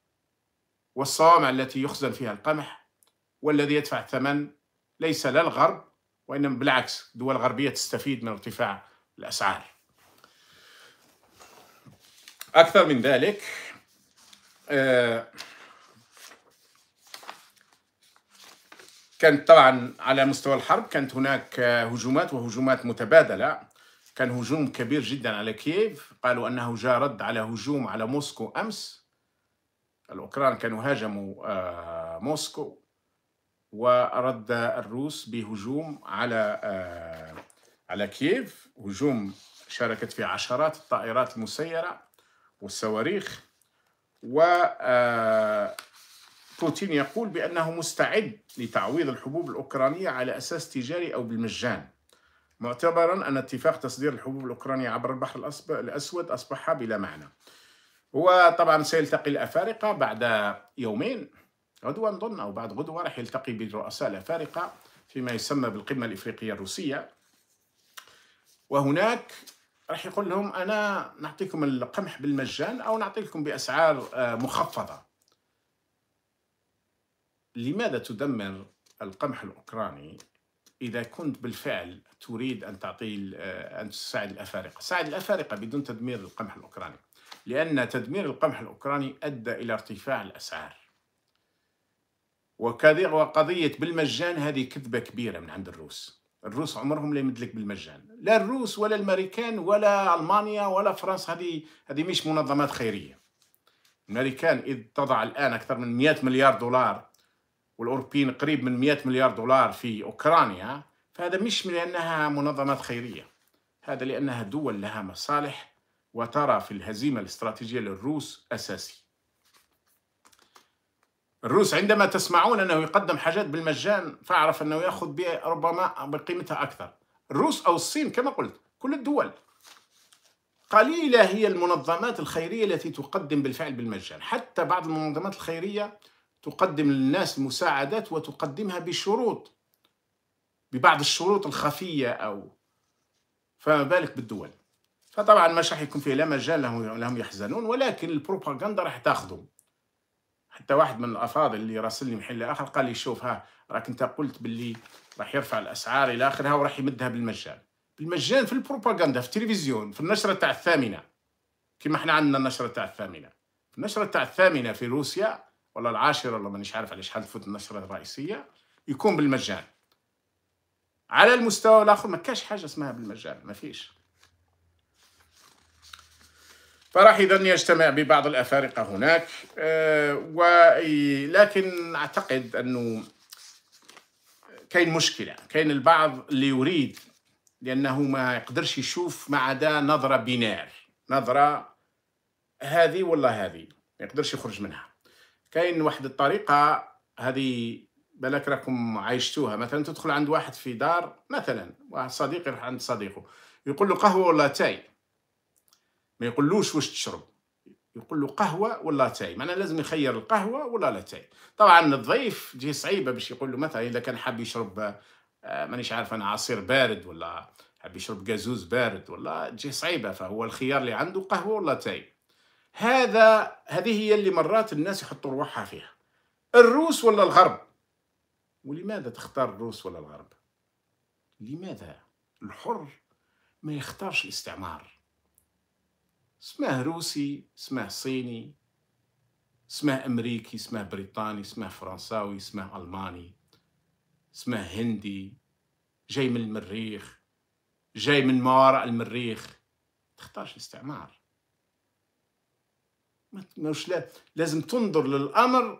والصوامع التي يخزن فيها القمح والذي يدفع الثمن ليس لا الغرب وإنما بالعكس دول غربية تستفيد من ارتفاع الأسعار أكثر من ذلك آه، كانت طبعا على مستوى الحرب كانت هناك آه، هجومات وهجومات متبادله كان هجوم كبير جدا على كييف قالوا انه جاء رد على هجوم على موسكو امس الاوكران كانوا هاجموا آه، موسكو ورد الروس بهجوم على على كييف هجوم شاركت فيه عشرات الطائرات المسيره والصواريخ و آه، بوتين يقول بأنه مستعد لتعويض الحبوب الأوكرانية على أساس تجاري أو بالمجان معتبرا أن اتفاق تصدير الحبوب الأوكرانية عبر البحر الأسود أصبح بلا معنى هو طبعا سيلتقي الأفارقة بعد يومين غدوة نظن أو بعد غدوة راح يلتقي برؤساء الأفارقة فيما يسمى بالقمة الإفريقية الروسية وهناك راح يقول لهم انا نعطيكم القمح بالمجان او نعطيكم باسعار آه، مخفضه لماذا تدمر القمح الاوكراني اذا كنت بالفعل تريد ان تعطي آه، ان تساعد الافارقه ساعد الافارقه بدون تدمير القمح الاوكراني لان تدمير القمح الاوكراني ادى الى ارتفاع الاسعار وقضيه بالمجان هذه كذبه كبيره من عند الروس الروس عمرهم لا يمدلك بالمجان لا الروس ولا الامريكان ولا المانيا ولا فرنسا هذه هذه مش منظمات خيريه الامريكان اذ تضع الان اكثر من 100 مليار دولار والاوروبيين قريب من 100 مليار دولار في اوكرانيا فهذا مش لانها منظمات خيريه هذا لانها دول لها مصالح وترى في الهزيمه الاستراتيجيه للروس اساسي الروس عندما تسمعون انه يقدم حاجات بالمجان فاعرف انه ياخذ ربما بقيمتها اكثر الروس أو الصين كما قلت كل الدول قليلة هي المنظمات الخيرية التي تقدم بالفعل بالمجان حتى بعض المنظمات الخيرية تقدم للناس مساعدات وتقدمها بشروط ببعض الشروط الخفية أو فما بالك بالدول فطبعا مش راح يكون فيه لا مجال لهم, لهم يحزنون ولكن البروباغندا راح تاخذهم حتى واحد من الافاضل اللي راسلني محل اخر قال لي شوف ها راك انت قلت باللي راح يرفع الاسعار الى اخرها وراح يمدها بالمجان بالمجان في البروباغندا في التلفزيون في النشره تاع الثامنه كما احنا عندنا النشره تاع الثامنه في النشره تاع الثامنه في روسيا ولا العاشره ولا مانيش عارف على شحال تفوت النشره الرئيسيه يكون بالمجان على المستوى الاخر ما كاش حاجه اسمها بالمجان ما فيش فراح اذا يجتمع ببعض الافارقه هناك أه اعتقد انه كاين مشكله كاين البعض اللي يريد لانه ما يقدرش يشوف ما عدا نظره بينار نظره هذه ولا هذه ما يقدرش يخرج منها كاين واحد الطريقه هذه بالك راكم عايشتوها مثلا تدخل عند واحد في دار مثلا واحد صديق يروح عند صديقه يقول له قهوه ولا تاي ما يقولوش واش تشرب يقول له قهوه ولا تاي معناها لازم يخير القهوه ولا لاتاي طبعا الضيف تجي صعيبه باش يقول له مثلا اذا كان حاب يشرب آه، مانيش عارف انا عصير بارد ولا حاب يشرب جازوز بارد ولا تجي صعيبه فهو الخيار اللي عنده قهوه ولا تاي هذا هذه هي اللي مرات الناس يحطوا رواحها فيها الروس ولا الغرب ولماذا تختار الروس ولا الغرب لماذا الحر ما يختارش الاستعمار اسمه روسي اسمه صيني اسمه أمريكي اسمه بريطاني اسمه فرنساوي اسمه ألماني اسمه هندي جاي من المريخ جاي من ما وراء المريخ تختارش الاستعمار مش لازم تنظر للأمر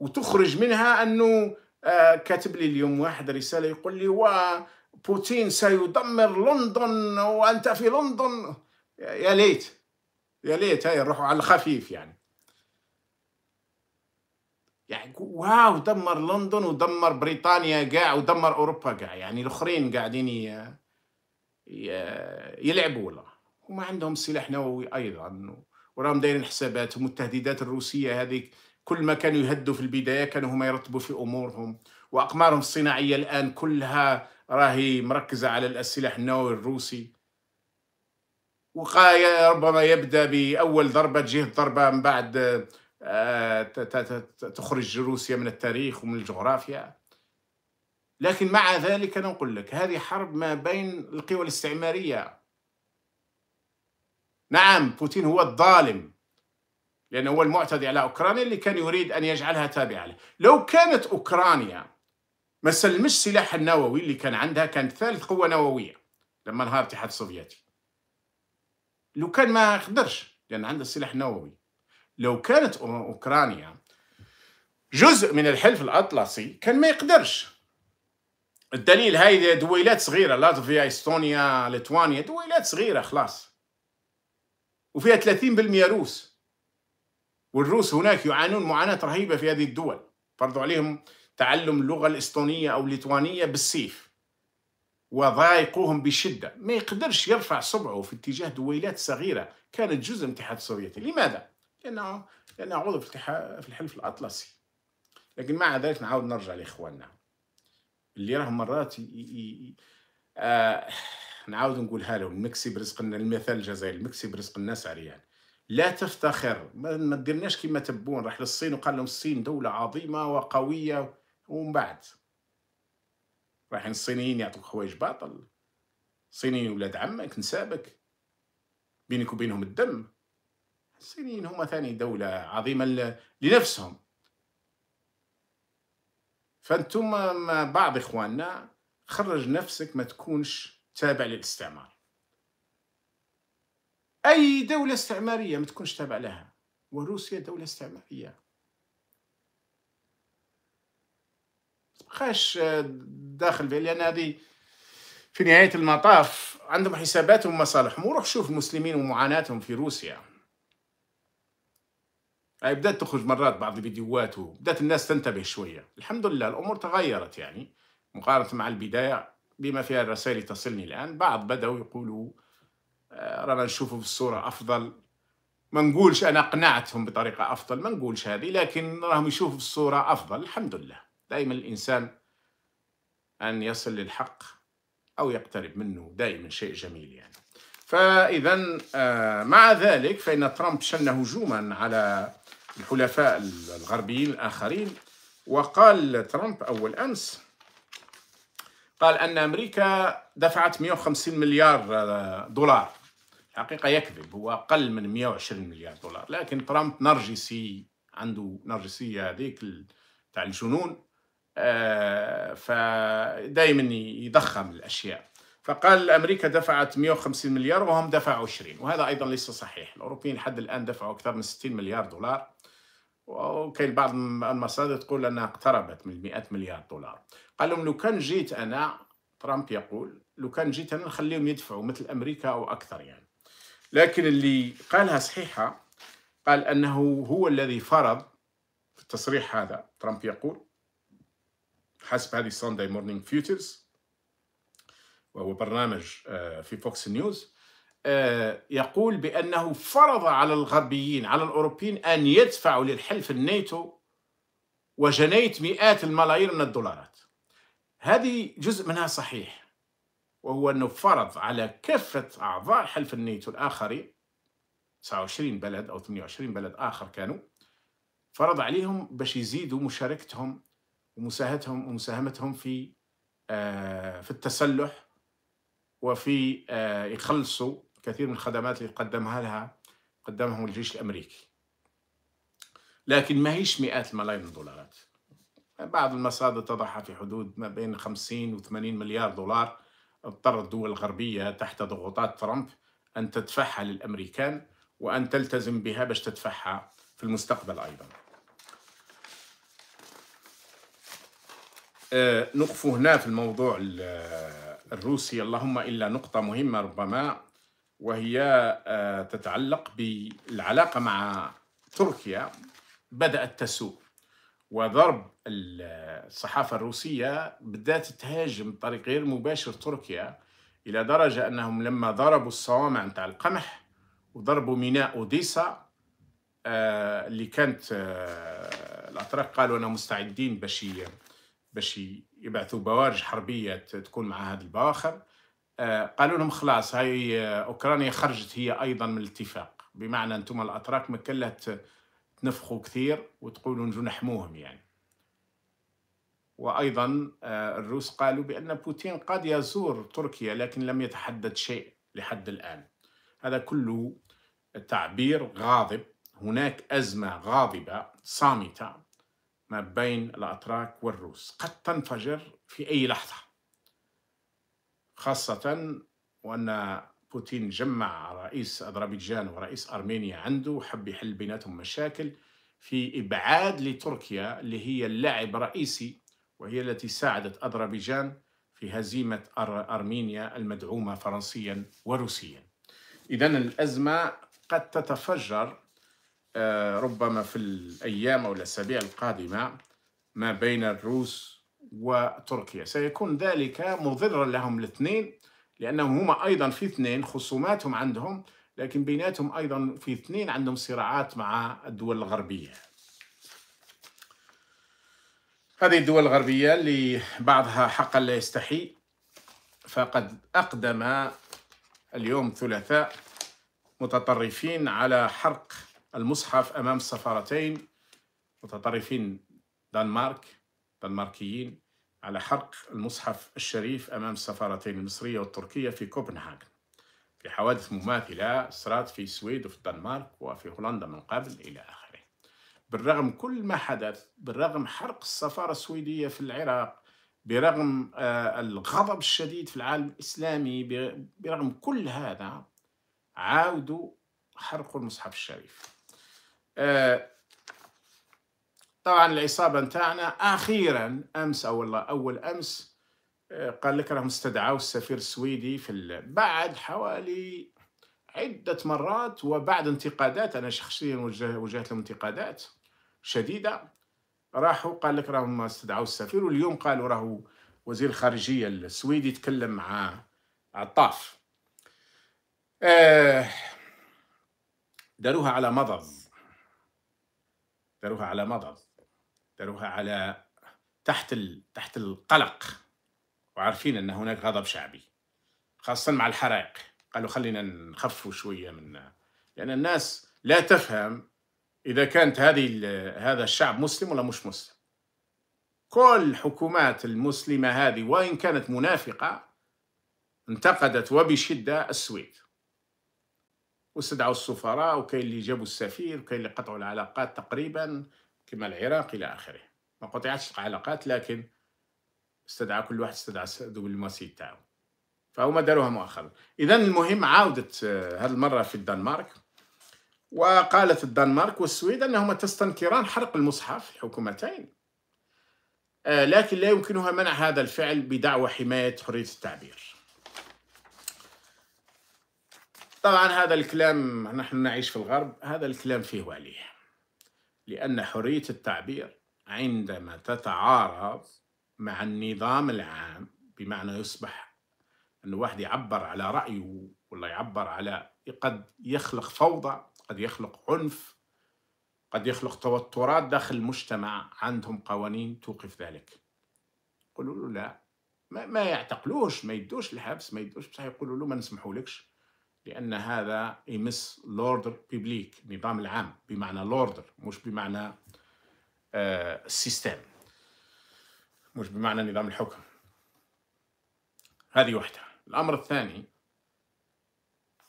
وتخرج منها أنه آه كاتب لي اليوم واحد رسالة يقول لي بوتين سيدمر لندن وأنت في لندن يا ليت يا ليت هاي نروحوا على الخفيف يعني يعني واو دمر لندن ودمر بريطانيا قاع ودمر اوروبا قاع يعني الاخرين قاعدين ي... ي... يلعبوا والله وما عندهم سلاح نووي ايضا وراهم دايرين حساباتهم والتهديدات الروسيه هذيك كل ما كانوا يهدوا في البدايه كانوا هما يرتبوا في امورهم واقمارهم الصناعيه الان كلها راهي مركزه على السلاح النووي الروسي وربما يبدا باول ضربه تجيه الضربه من بعد آه، تخرج روسيا من التاريخ ومن الجغرافيا لكن مع ذلك انا نقول لك هذه حرب ما بين القوى الاستعماريه نعم بوتين هو الظالم لأنه هو المعتدي على أوكرانيا اللي كان يريد أن يجعلها تابعة له لو كانت أوكرانيا ما سلمش سلاح النووي اللي كان عندها كانت ثالث قوة نووية لما انهار الاتحاد السوفيتي لو كان ما قدرش لان عنده السلاح النووي لو كانت اوكرانيا جزء من الحلف الاطلسي كان ما يقدرش الدليل هاي دويلات صغيره لاتفيا استونيا ليتوانيا دويلات صغيره خلاص وفيها 30% روس والروس هناك يعانون معاناه رهيبه في هذه الدول فرضوا عليهم تعلم اللغه الاستونيه او الليتوانيه بالسيف وضايقوهم بشدة ما يقدرش يرفع صبعه في اتجاه دويلات صغيرة كانت جزء من الاتحاد السوفيتي لماذا؟ لأنه, لأنه عضو في الحلف الأطلسي لكن مع ذلك نعاود نرجع لإخواننا اللي راهم مرات ي... ي... آه... نعاود نقولها لهم المكسي برزق المثال الجزائري المكسي برزق الناس عريان لا تفتخر ما, ما ديرناش كما تبون راح للصين وقال لهم الصين دولة عظيمة وقوية ومن بعد رايحين الصينيين يعطوك حوايج باطل الصينيين ولاد عمك نسابك بينك وبينهم الدم الصينيين هما ثاني دولة عظيمة لنفسهم فانتم مع بعض اخواننا خرج نفسك ما تكونش تابع للاستعمار اي دولة استعمارية ما تكونش تابع لها وروسيا دولة استعمارية بقاش آه، داخل فيه لان هذه في نهايه المطاف عندهم حساباتهم ومصالحهم وروح شوف المسلمين ومعاناتهم في روسيا هاي بدات تخرج مرات بعض الفيديوهات وبدات الناس تنتبه شويه الحمد لله الامور تغيرت يعني مقارنه مع البدايه بما فيها الرسائل تصلني الان بعض بداوا يقولوا آه، رانا في الصوره افضل ما نقولش انا قنعتهم بطريقه افضل ما نقولش هذه لكن راهم يشوفوا الصوره افضل الحمد لله دائما الإنسان أن يصل للحق أو يقترب منه دائما شيء جميل يعني فإذا آه، مع ذلك فإن ترامب شن هجوما على الحلفاء الغربيين الآخرين وقال ترامب أول أمس قال أن أمريكا دفعت 150 مليار آه، دولار حقيقة يكذب هو أقل من 120 مليار دولار لكن ترامب نرجسي عنده نرجسية هذيك تاع الجنون آه، فدائما يضخم الاشياء فقال امريكا دفعت 150 مليار وهم دفعوا 20 وهذا ايضا ليس صحيح الاوروبيين لحد الان دفعوا اكثر من 60 مليار دولار وكاين بعض المصادر تقول انها اقتربت من 100 مليار دولار قال لهم لو كان جيت انا ترامب يقول لو كان جيت انا نخليهم يدفعوا مثل امريكا او اكثر يعني لكن اللي قالها صحيحه قال انه هو الذي فرض في التصريح هذا ترامب يقول حسب هذه Sunday مورنينج فيوتشرز وهو برنامج آه، في فوكس نيوز آه، يقول بأنه فرض على الغربيين على الأوروبيين أن يدفعوا للحلف الناتو وجنيت مئات الملايير من الدولارات هذه جزء منها صحيح وهو أنه فرض على كافة أعضاء حلف الناتو الآخرين 29 بلد أو 28 بلد آخر كانوا فرض عليهم باش يزيدوا مشاركتهم ومساهمتهم ومساهمتهم في آه، في التسلح وفي آه، يخلصوا كثير من الخدمات اللي قدمها لها قدمهم الجيش الامريكي لكن ما هيش مئات الملايين الدولارات بعض المصادر تضعها في حدود ما بين 50 و 80 مليار دولار اضطرت الدول الغربية تحت ضغوطات ترامب أن تدفعها للأمريكان وأن تلتزم بها باش تدفعها في المستقبل أيضاً آه، نقف هنا في الموضوع آه، الروسي اللهم إلا نقطة مهمة ربما وهي آه، تتعلق بالعلاقة مع تركيا بدأت تسوء وضرب الصحافة الروسية بدأت تهاجم بطريق غير مباشر تركيا إلى درجة أنهم لما ضربوا الصوامع نتاع القمح وضربوا ميناء أوديسا اللي كانت الأتراك قالوا أنا مستعدين باش باش يبعثوا بوارج حربيه تكون مع هذا البواخر آه، قالوا لهم خلاص هاي اوكرانيا خرجت هي ايضا من الاتفاق بمعنى انتم الاتراك كلت تنفخوا كثير وتقولوا نجو نحموهم يعني وايضا آه، الروس قالوا بان بوتين قد يزور تركيا لكن لم يتحدد شيء لحد الان هذا كله تعبير غاضب هناك ازمه غاضبه صامته ما بين الأتراك والروس قد تنفجر في أي لحظة خاصة وأن بوتين جمع رئيس أذربيجان ورئيس أرمينيا عنده وحب يحل بيناتهم مشاكل في إبعاد لتركيا اللي هي اللاعب الرئيسي وهي التي ساعدت أذربيجان في هزيمة أرمينيا المدعومة فرنسيا وروسيا إذا الأزمة قد تتفجر آه، ربما في الأيام أو الأسابيع القادمة ما بين الروس وتركيا سيكون ذلك مضرا لهم الاثنين لأنهم هما أيضا في اثنين خصوماتهم عندهم لكن بيناتهم أيضا في اثنين عندهم صراعات مع الدول الغربية هذه الدول الغربية اللي بعضها حقا لا يستحي فقد أقدم اليوم ثلاثاء متطرفين على حرق المصحف أمام السفارتين متطرفين دنمارك دنماركيين على حرق المصحف الشريف أمام السفارتين المصرية والتركية في كوبنهاجن في حوادث مماثلة صارت في السويد وفي الدنمارك وفي هولندا من قبل إلى آخره بالرغم كل ما حدث بالرغم حرق السفارة السويدية في العراق برغم آه، الغضب الشديد في العالم الإسلامي برغم كل هذا عاودوا حرقوا المصحف الشريف آه، طبعا العصابه نتاعنا اخيرا امس او والله اول امس آه، قال لك راهم استدعوا السفير السويدي في بعد حوالي عدة مرات وبعد انتقادات أنا شخصيا وجهت لهم انتقادات شديدة راحوا قال لك راهم استدعوا السفير واليوم قالوا راهو وزير الخارجية السويدي تكلم مع عطاف آه داروها على مضض داروها على مضض داروها على تحت ال... تحت القلق وعارفين ان هناك غضب شعبي خاصه مع الحرائق قالوا خلينا نخفوا شويه من لان الناس لا تفهم اذا كانت هذه ال... هذا الشعب مسلم ولا مش مسلم كل الحكومات المسلمه هذه وان كانت منافقه انتقدت وبشده السويد واستدعوا السفراء وكاين اللي جابوا السفير وكاين اللي قطعوا العلاقات تقريبا كما العراق الى اخره ما قطعتش العلاقات لكن استدعى كل واحد استدعى الدبلوماسي تاعو فهما داروها مؤخرا اذا المهم عاودت آه، هذه المره في الدنمارك وقالت الدنمارك والسويد انهما تستنكران حرق المصحف الحكومتين آه، لكن لا يمكنها منع هذا الفعل بدعوى حمايه حريه التعبير طبعا هذا الكلام نحن نعيش في الغرب هذا الكلام فيه وليه لأن حرية التعبير عندما تتعارض مع النظام العام بمعنى يصبح أن واحد يعبر على رأيه ولا يعبر على قد يخلق فوضى قد يخلق عنف قد يخلق توترات داخل المجتمع عندهم قوانين توقف ذلك يقولوا له لا ما, ما يعتقلوش ما يدوش الحبس ما يدوش بصح يقولوا له ما نسمحولكش لأن هذا يمس لوردر بيبليك النظام العام بمعنى لوردر مش بمعنى السيستم آه، مش بمعنى نظام الحكم هذه واحدة الأمر الثاني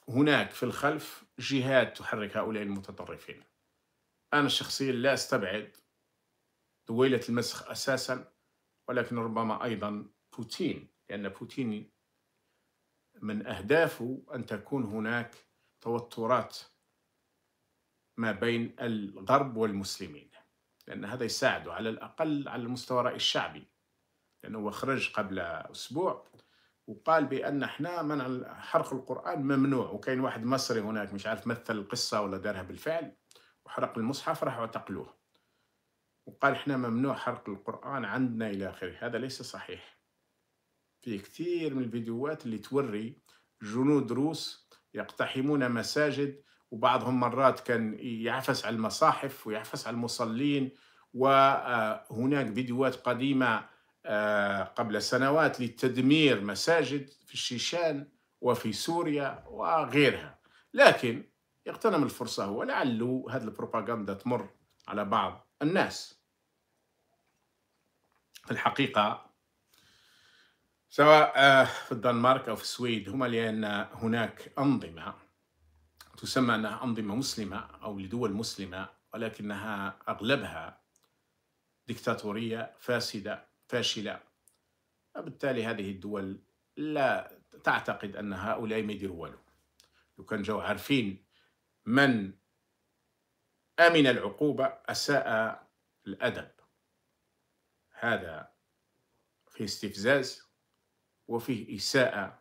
هناك في الخلف جهات تحرك هؤلاء المتطرفين أنا شخصيا لا أستبعد دويلة المسخ أساسا ولكن ربما أيضا بوتين لأن بوتين من أهدافه أن تكون هناك توترات ما بين الغرب والمسلمين لأن هذا يساعده على الأقل على المستوى الرأي الشعبي لأنه هو خرج قبل أسبوع وقال بأن احنا منع حرق القرآن ممنوع وكاين واحد مصري هناك مش عارف مثل القصة ولا دارها بالفعل وحرق المصحف راح اعتقلوه وقال احنا ممنوع حرق القرآن عندنا إلى آخره هذا ليس صحيح في كثير من الفيديوهات اللي توري جنود روس يقتحمون مساجد وبعضهم مرات كان يعفس على المصاحف ويعفس على المصلين وهناك فيديوهات قديمة آه، قبل سنوات لتدمير مساجد في الشيشان وفي سوريا وغيرها لكن يغتنم الفرصة هو لعل هذه البروباغندا تمر على بعض الناس في الحقيقة سواء آه، في الدنمارك أو في السويد هما لأن هناك أنظمة تسمى أنها أنظمة مسلمة أو لدول مسلمة ولكنها أغلبها ديكتاتورية فاسدة فاشلة وبالتالي هذه الدول لا تعتقد أن هؤلاء ما يديروا والو لو كان جاو عارفين من أمن العقوبة أساء الأدب هذا في استفزاز وفيه إساءة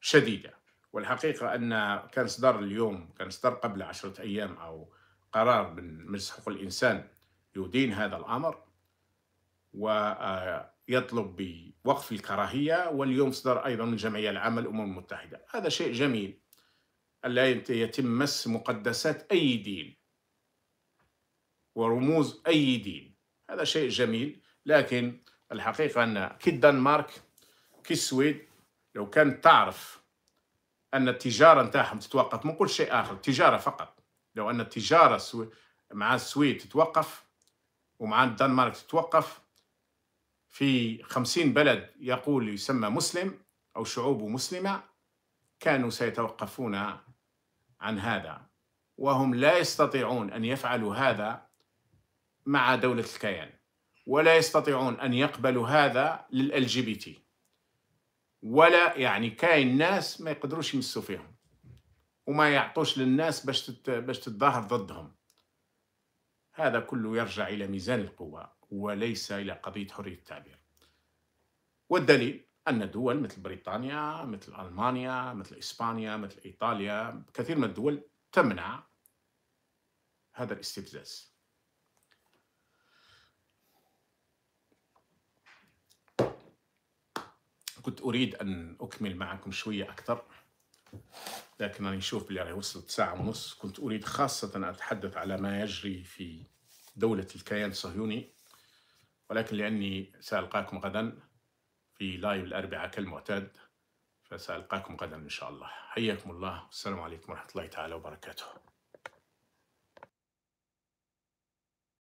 شديدة والحقيقة أن كان صدر اليوم كان صدر قبل عشرة أيام أو قرار من مجلس حقوق الإنسان يدين هذا الأمر ويطلب بوقف الكراهية واليوم صدر أيضا من الجمعية العامة للأمم المتحدة هذا شيء جميل ألا يتم مس مقدسات أي دين ورموز أي دين هذا شيء جميل لكن الحقيقة أن كي الدنمارك كي السويد لو كانت تعرف أن التجارة نتاعهم تتوقف ما نقول شيء آخر التجارة فقط لو أن التجارة مع السويد تتوقف ومع الدنمارك تتوقف في خمسين بلد يقول يسمى مسلم أو شعوب مسلمة كانوا سيتوقفون عن هذا وهم لا يستطيعون أن يفعلوا هذا مع دولة الكيان ولا يستطيعون أن يقبلوا هذا للال جي بي تي ولا يعني كاين ناس ما يقدروش يمسوا فيهم وما يعطوش للناس باش تت باش تتظاهر ضدهم هذا كله يرجع إلى ميزان القوة وليس إلى قضية حرية التعبير والدليل أن دول مثل بريطانيا مثل ألمانيا مثل إسبانيا مثل إيطاليا كثير من الدول تمنع هذا الاستفزاز كنت أريد أن أكمل معكم شوية أكثر لكن أنا نشوف اللي راهي وصلت ساعة ونص كنت أريد خاصة أن أتحدث على ما يجري في دولة الكيان الصهيوني ولكن لأني سألقاكم غدا في لايف الأربعاء كالمعتاد فسألقاكم غدا إن شاء الله حياكم الله والسلام عليكم ورحمة الله تعالى وبركاته